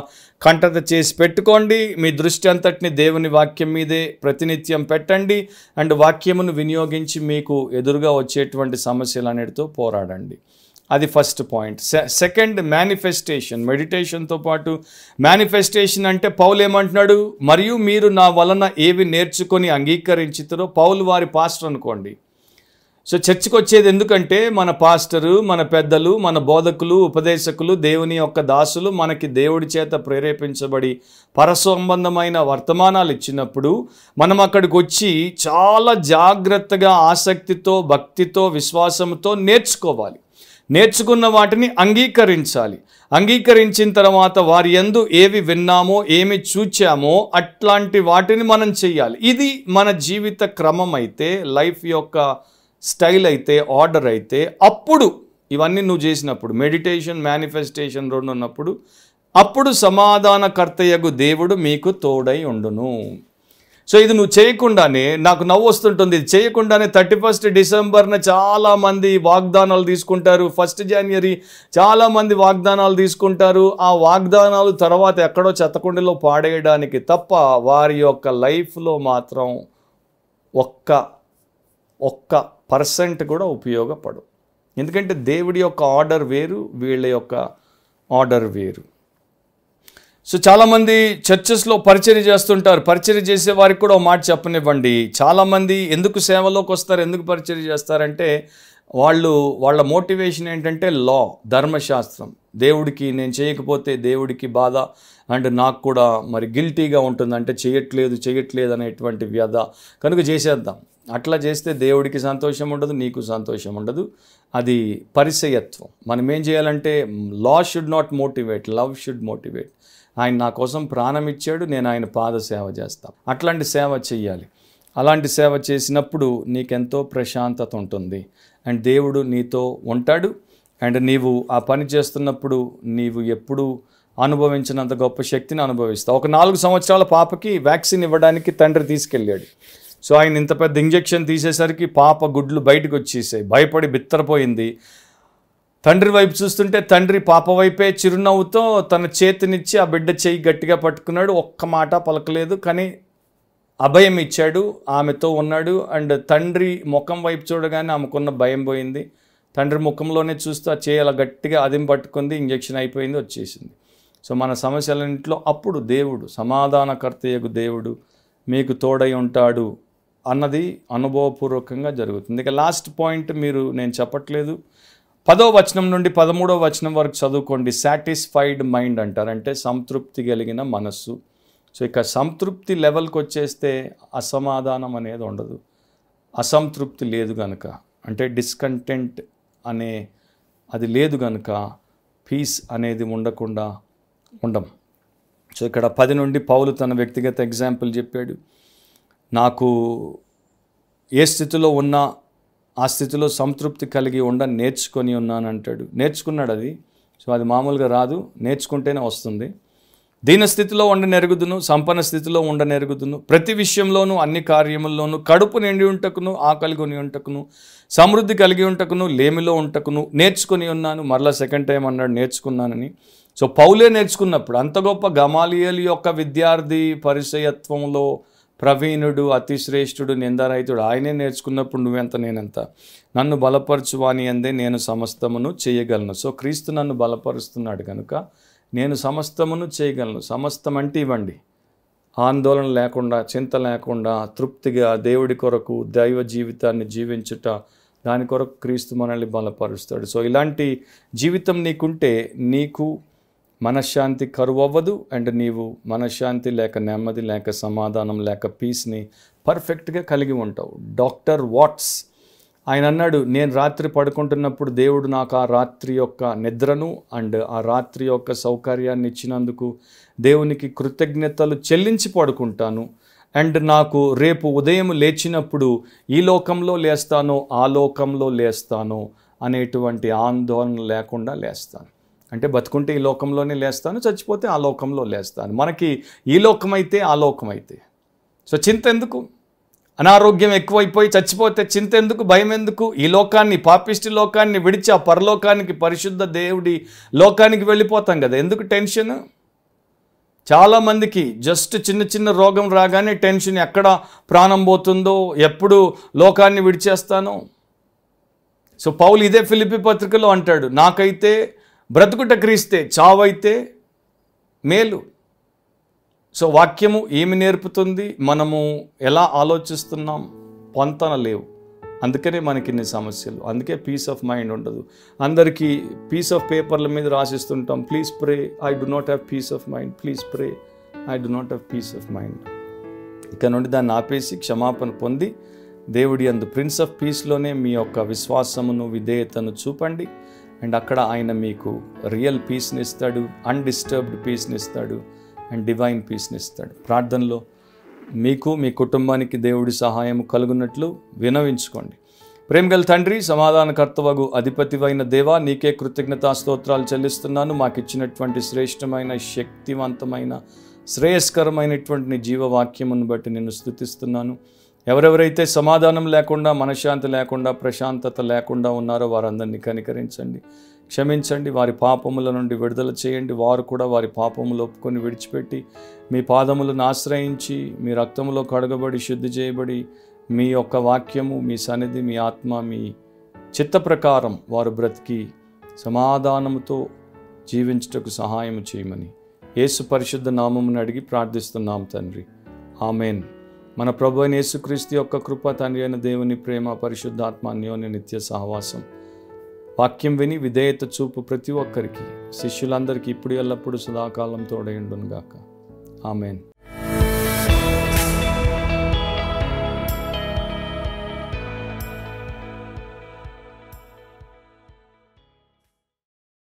Speaker 1: కంటత చేసి పెట్టుకోండి మీ దృష్టి అంతటిని దేవుని వాక్యం మీదే ప్రతినిత్యం పెట్టండి అండ్ వాక్యమును వినియోగించి మీకు ఎదురుగా వచ్చేటువంటి సమస్యలు అనేటితో పోరాడండి అది ఫస్ట్ పాయింట్ సెకండ్ మేనిఫెస్టేషన్ మెడిటేషన్తో పాటు మేనిఫెస్టేషన్ అంటే పౌలు ఏమంటున్నాడు మరియు మీరు నా వలన ఏవి నేర్చుకొని అంగీకరించుతారో పౌలు వారి పాస్టర్ అనుకోండి సో చర్చికి వచ్చేది ఎందుకంటే మన పాస్టరు మన పెద్దలు మన బోధకులు ఉపదేశకులు దేవుని యొక్క దాసులు మనకి దేవుడి చేత ప్రేరేపించబడి పరసంబంధమైన వర్తమానాలు ఇచ్చినప్పుడు మనం అక్కడికి వచ్చి చాలా జాగ్రత్తగా ఆసక్తితో భక్తితో విశ్వాసంతో నేర్చుకోవాలి నేర్చుకున్న వాటిని అంగీకరించాలి అంగీకరించిన తర్వాత వారి ఎందు ఏవి విన్నామో ఏమి చూచామో అట్లాంటి వాటిని మనం చేయాలి ఇది మన జీవిత క్రమం అయితే లైఫ్ యొక్క స్టైల్ అయితే ఆర్డర్ అయితే అప్పుడు ఇవన్నీ నువ్వు చేసినప్పుడు మెడిటేషన్ మేనిఫెస్టేషన్ రెండు ఉన్నప్పుడు అప్పుడు సమాధానకర్తయ్యగు దేవుడు మీకు తోడై ఉండును సో ఇది నువ్వు చేయకుండానే నాకు నవ్వు వస్తుంటుంది ఇది చేయకుండానే థర్టీ ఫస్ట్ డిసెంబర్న చాలామంది వాగ్దానాలు తీసుకుంటారు ఫస్ట్ జాన్యురి చాలామంది వాగ్దానాలు తీసుకుంటారు ఆ వాగ్దానాలు తర్వాత ఎక్కడో చెత్తకుండలో పాడేయడానికి తప్ప వారి యొక్క లైఫ్లో మాత్రం ఒక్క ఒక్క పర్సెంట్ కూడా ఉపయోగపడు ఎందుకంటే దేవుడి యొక్క ఆర్డర్ వేరు వీళ్ళ యొక్క ఆర్డర్ వేరు సో చాలామంది చర్చెస్లో పరిచయం చేస్తుంటారు పరిచయం చేసే వారికి కూడా ఒక మాట చెప్పనివ్వండి చాలామంది ఎందుకు సేవలోకి వస్తారు ఎందుకు పరిచయం చేస్తారంటే వాళ్ళు వాళ్ళ మోటివేషన్ ఏంటంటే లా ధర్మశాస్త్రం దేవుడికి నేను చేయకపోతే దేవుడికి బాధ అండ్ నాకు కూడా మరి గిల్టీగా ఉంటుంది అంటే చేయట్లేదు చేయట్లేదు అనేటువంటి వ్యధ కనుక చేసేద్దాం అట్లా చేస్తే దేవుడికి సంతోషం ఉండదు నీకు సంతోషం ఉండదు అది పరిసయత్వం మనం ఏం చేయాలంటే law should not motivate love should motivate ఆయన నా కోసం ప్రాణం ఇచ్చాడు నేను ఆయన పాద సేవ చేస్తాను అట్లాంటి సేవ చేయాలి అలాంటి సేవ చేసినప్పుడు నీకెంతో ప్రశాంతత ఉంటుంది అండ్ దేవుడు నీతో ఉంటాడు అండ్ నీవు ఆ పని చేస్తున్నప్పుడు నీవు ఎప్పుడూ అనుభవించినంత గొప్ప శక్తిని అనుభవిస్తావు ఒక నాలుగు సంవత్సరాల పాపకి వ్యాక్సిన్ ఇవ్వడానికి తండ్రి తీసుకెళ్ళాడు సో ఆయన ఇంత పెద్ద ఇంజెక్షన్ తీసేసరికి పాప గుడ్లు బయటకు వచ్చేసాయి భయపడి బిత్తరపోయింది తండ్రి వైపు చూస్తుంటే తండ్రి పాప వైపే చిరునవ్వుతో తన చేతినిచ్చి ఆ బిడ్డ చేయి గట్టిగా పట్టుకున్నాడు ఒక్క మాట పలకలేదు కానీ అభయం ఇచ్చాడు ఆమెతో ఉన్నాడు అండ్ తండ్రి ముఖం వైపు చూడగానే ఆమెకున్న భయం పోయింది తండ్రి ముఖంలోనే చూస్తూ చేయి అలా గట్టిగా అదిం పట్టుకుంది ఇంజక్షన్ అయిపోయింది వచ్చేసింది సో మన సమస్యలన్నింటిలో అప్పుడు దేవుడు సమాధానకర్తయ్యకు దేవుడు మీకు తోడై ఉంటాడు అన్నది అనుభవపూర్వకంగా జరుగుతుంది ఇక లాస్ట్ పాయింట్ మీరు నేను చెప్పట్లేదు పదో వచనం నుండి పదమూడో వచనం వరకు చదువుకోండి సాటిస్ఫైడ్ మైండ్ అంటారంటే సంతృప్తి కలిగిన మనస్సు సో ఇక సంతృప్తి లెవెల్కి వచ్చేస్తే అసమాధానం అనేది ఉండదు అసంతృప్తి లేదు కనుక అంటే డిస్కంటెంట్ అనే అది లేదు కనుక పీస్ అనేది ఉండకుండా ఉండం సో ఇక్కడ పది నుండి పౌలు తన వ్యక్తిగత ఎగ్జాంపుల్ చెప్పాడు నాకు ఏ స్థితిలో ఉన్నా ఆ స్థితిలో సంతృప్తి కలిగి ఉండ నేర్చుకొని ఉన్నాను అంటాడు నేర్చుకున్నాడు అది సో అది మామూలుగా రాదు నేర్చుకుంటేనే వస్తుంది దీన స్థితిలో ఉండ నెరుగుదును సంపన్న స్థితిలో ఉండ నెరుగుదును ప్రతి విషయంలోనూ అన్ని కార్యముల్లోనూ కడుపు నిండి ఉంటకును ఆకలి కొని ఉంటకును సమృద్ధి కలిగి ఉంటకును లేమిలో ఉంటకును నేర్చుకుని ఉన్నాను మరలా సెకండ్ టైం అన్నాడు నేర్చుకున్నానని సో పౌలే నేర్చుకున్నప్పుడు అంత గొప్ప గమాలియల్ యొక్క విద్యార్థి పరిచయత్వంలో ప్రవీణుడు అతిశ్రేష్ఠుడు నిందారహితుడు ఆయనే నేర్చుకున్నప్పుడు నువ్వెంత నేనెంత నన్ను బలపరచువాని అందే నేను సమస్తమును చేయగలను సో క్రీస్తు నన్ను బలపరుస్తున్నాడు కనుక నేను సమస్తమును చేయగలను సమస్తం అంటే ఇవ్వండి ఆందోళన లేకుండా చింత లేకుండా తృప్తిగా దేవుడి కొరకు దైవ జీవితాన్ని జీవించుట దాని కొరకు క్రీస్తు మనల్ని బలపరుస్తాడు సో ఇలాంటి జీవితం నీకుంటే నీకు మనశ్శాంతి కరువు అవ్వదు అండ్ నీవు మనశ్శాంతి లేక నెమ్మది లేక సమాధానం లేక పీస్ని పర్ఫెక్ట్గా కలిగి ఉంటావు డాక్టర్ వాట్స్ ఆయన అన్నాడు నేను రాత్రి పడుకుంటున్నప్పుడు దేవుడు నాకు ఆ రాత్రి యొక్క నిద్రను అండ్ ఆ రాత్రి యొక్క సౌకర్యాన్ని ఇచ్చినందుకు దేవునికి కృతజ్ఞతలు చెల్లించి పడుకుంటాను అండ్ నాకు రేపు ఉదయం లేచినప్పుడు ఈ లోకంలో లేస్తానో ఆ లోకంలో లేస్తానో అనేటువంటి ఆందోళన లేకుండా లేస్తాను అంటే బతుకుంటే ఈ లోకంలోనే లేస్తాను చచ్చిపోతే ఆ లోకంలో లేస్తాను మనకి ఈ లోకమైతే ఆ లోకమైతే సో చింత ఎందుకు అనారోగ్యం ఎక్కువైపోయి చచ్చిపోతే చింత ఎందుకు భయం ఎందుకు ఈ లోకాన్ని పాపిష్టి లోకాన్ని విడిచి ఆ పరలోకానికి పరిశుద్ధ దేవుడి లోకానికి వెళ్ళిపోతాం కదా ఎందుకు టెన్షన్ చాలామందికి జస్ట్ చిన్న చిన్న రోగం రాగానే టెన్షన్ ఎక్కడ ప్రాణం పోతుందో ఎప్పుడు లోకాన్ని విడిచేస్తానో సో పౌలు ఇదే ఫిలిపి పత్రికలో అంటాడు నాకైతే బ్రతుకుట క్రీస్తే చావైతే మేలు సో వాక్యము ఏమి నేర్పుతుంది మనము ఎలా ఆలోచిస్తున్నాం పొంతన లేవు అందుకనే మనకి ఇన్ని సమస్యలు అందుకే పీస్ ఆఫ్ మైండ్ ఉండదు అందరికీ పీస్ ఆఫ్ పేపర్ల మీద రాసిస్తుంటాం please pray I do not have peace of mind please pray I do not have peace of mind ఇక్కడ నుండి దాన్ని ఆపేసి క్షమాపణ పొంది దేవుడి అందు ప్రిన్స్ ఆఫ్ పీస్లోనే మీ యొక్క విశ్వాసమును విధేయతను చూపండి అండ్ అక్కడ ఆయన మీకు రియల్ పీస్ని ఇస్తాడు అన్డిస్టర్బ్డ్ పీస్ని ఇస్తాడు అండ్ డివైన్ పీస్ని ఇస్తాడు ప్రార్థనలో మీకు మీ కుటుంబానికి దేవుడి సహాయం కలుగున్నట్లు వినవించుకోండి ప్రేమగల తండ్రి సమాధానకర్తవగు అధిపతివైన దేవా నీకే కృతజ్ఞతా స్తోత్రాలు చెల్లిస్తున్నాను మాకు ఇచ్చినటువంటి శ్రేష్టమైన శక్తివంతమైన శ్రేయస్కరమైనటువంటి నీ జీవవాక్యమును బట్టి నేను స్థుతిస్తున్నాను ఎవరెవరైతే సమాధానం లేకుండా మనశ్శాంతి లేకుండా ప్రశాంతత లేకుండా ఉన్నారో వారందరినీ కనికరించండి క్షమించండి వారి పాపముల నుండి విడుదల చేయండి వారు కూడా వారి పాపములు ఒప్పుకొని విడిచిపెట్టి మీ పాదములను ఆశ్రయించి మీ రక్తములో కడగబడి శుద్ధి చేయబడి మీ యొక్క వాక్యము మీ సన్నిధి మీ ఆత్మ మీ చిత్త ప్రకారం వారు బ్రతికి సమాధానముతో జీవించటకు సహాయం చేయమని యేసు పరిశుద్ధ నామమును అడిగి ప్రార్థిస్తున్నాం తండ్రి ఆమెన్ మన ప్రభు అయిన యేసుక్రీస్తు యొక్క కృప తండ్రి అయిన దేవుని ప్రేమ పరిశుద్ధాత్మ అన్యోన్య నిత్య సహవాసం వాక్యం విని విధేయత చూపు ప్రతి ఒక్కరికి శిష్యులందరికీ ఇప్పుడు ఎల్లప్పుడూ సదాకాలం గాక ఆమెన్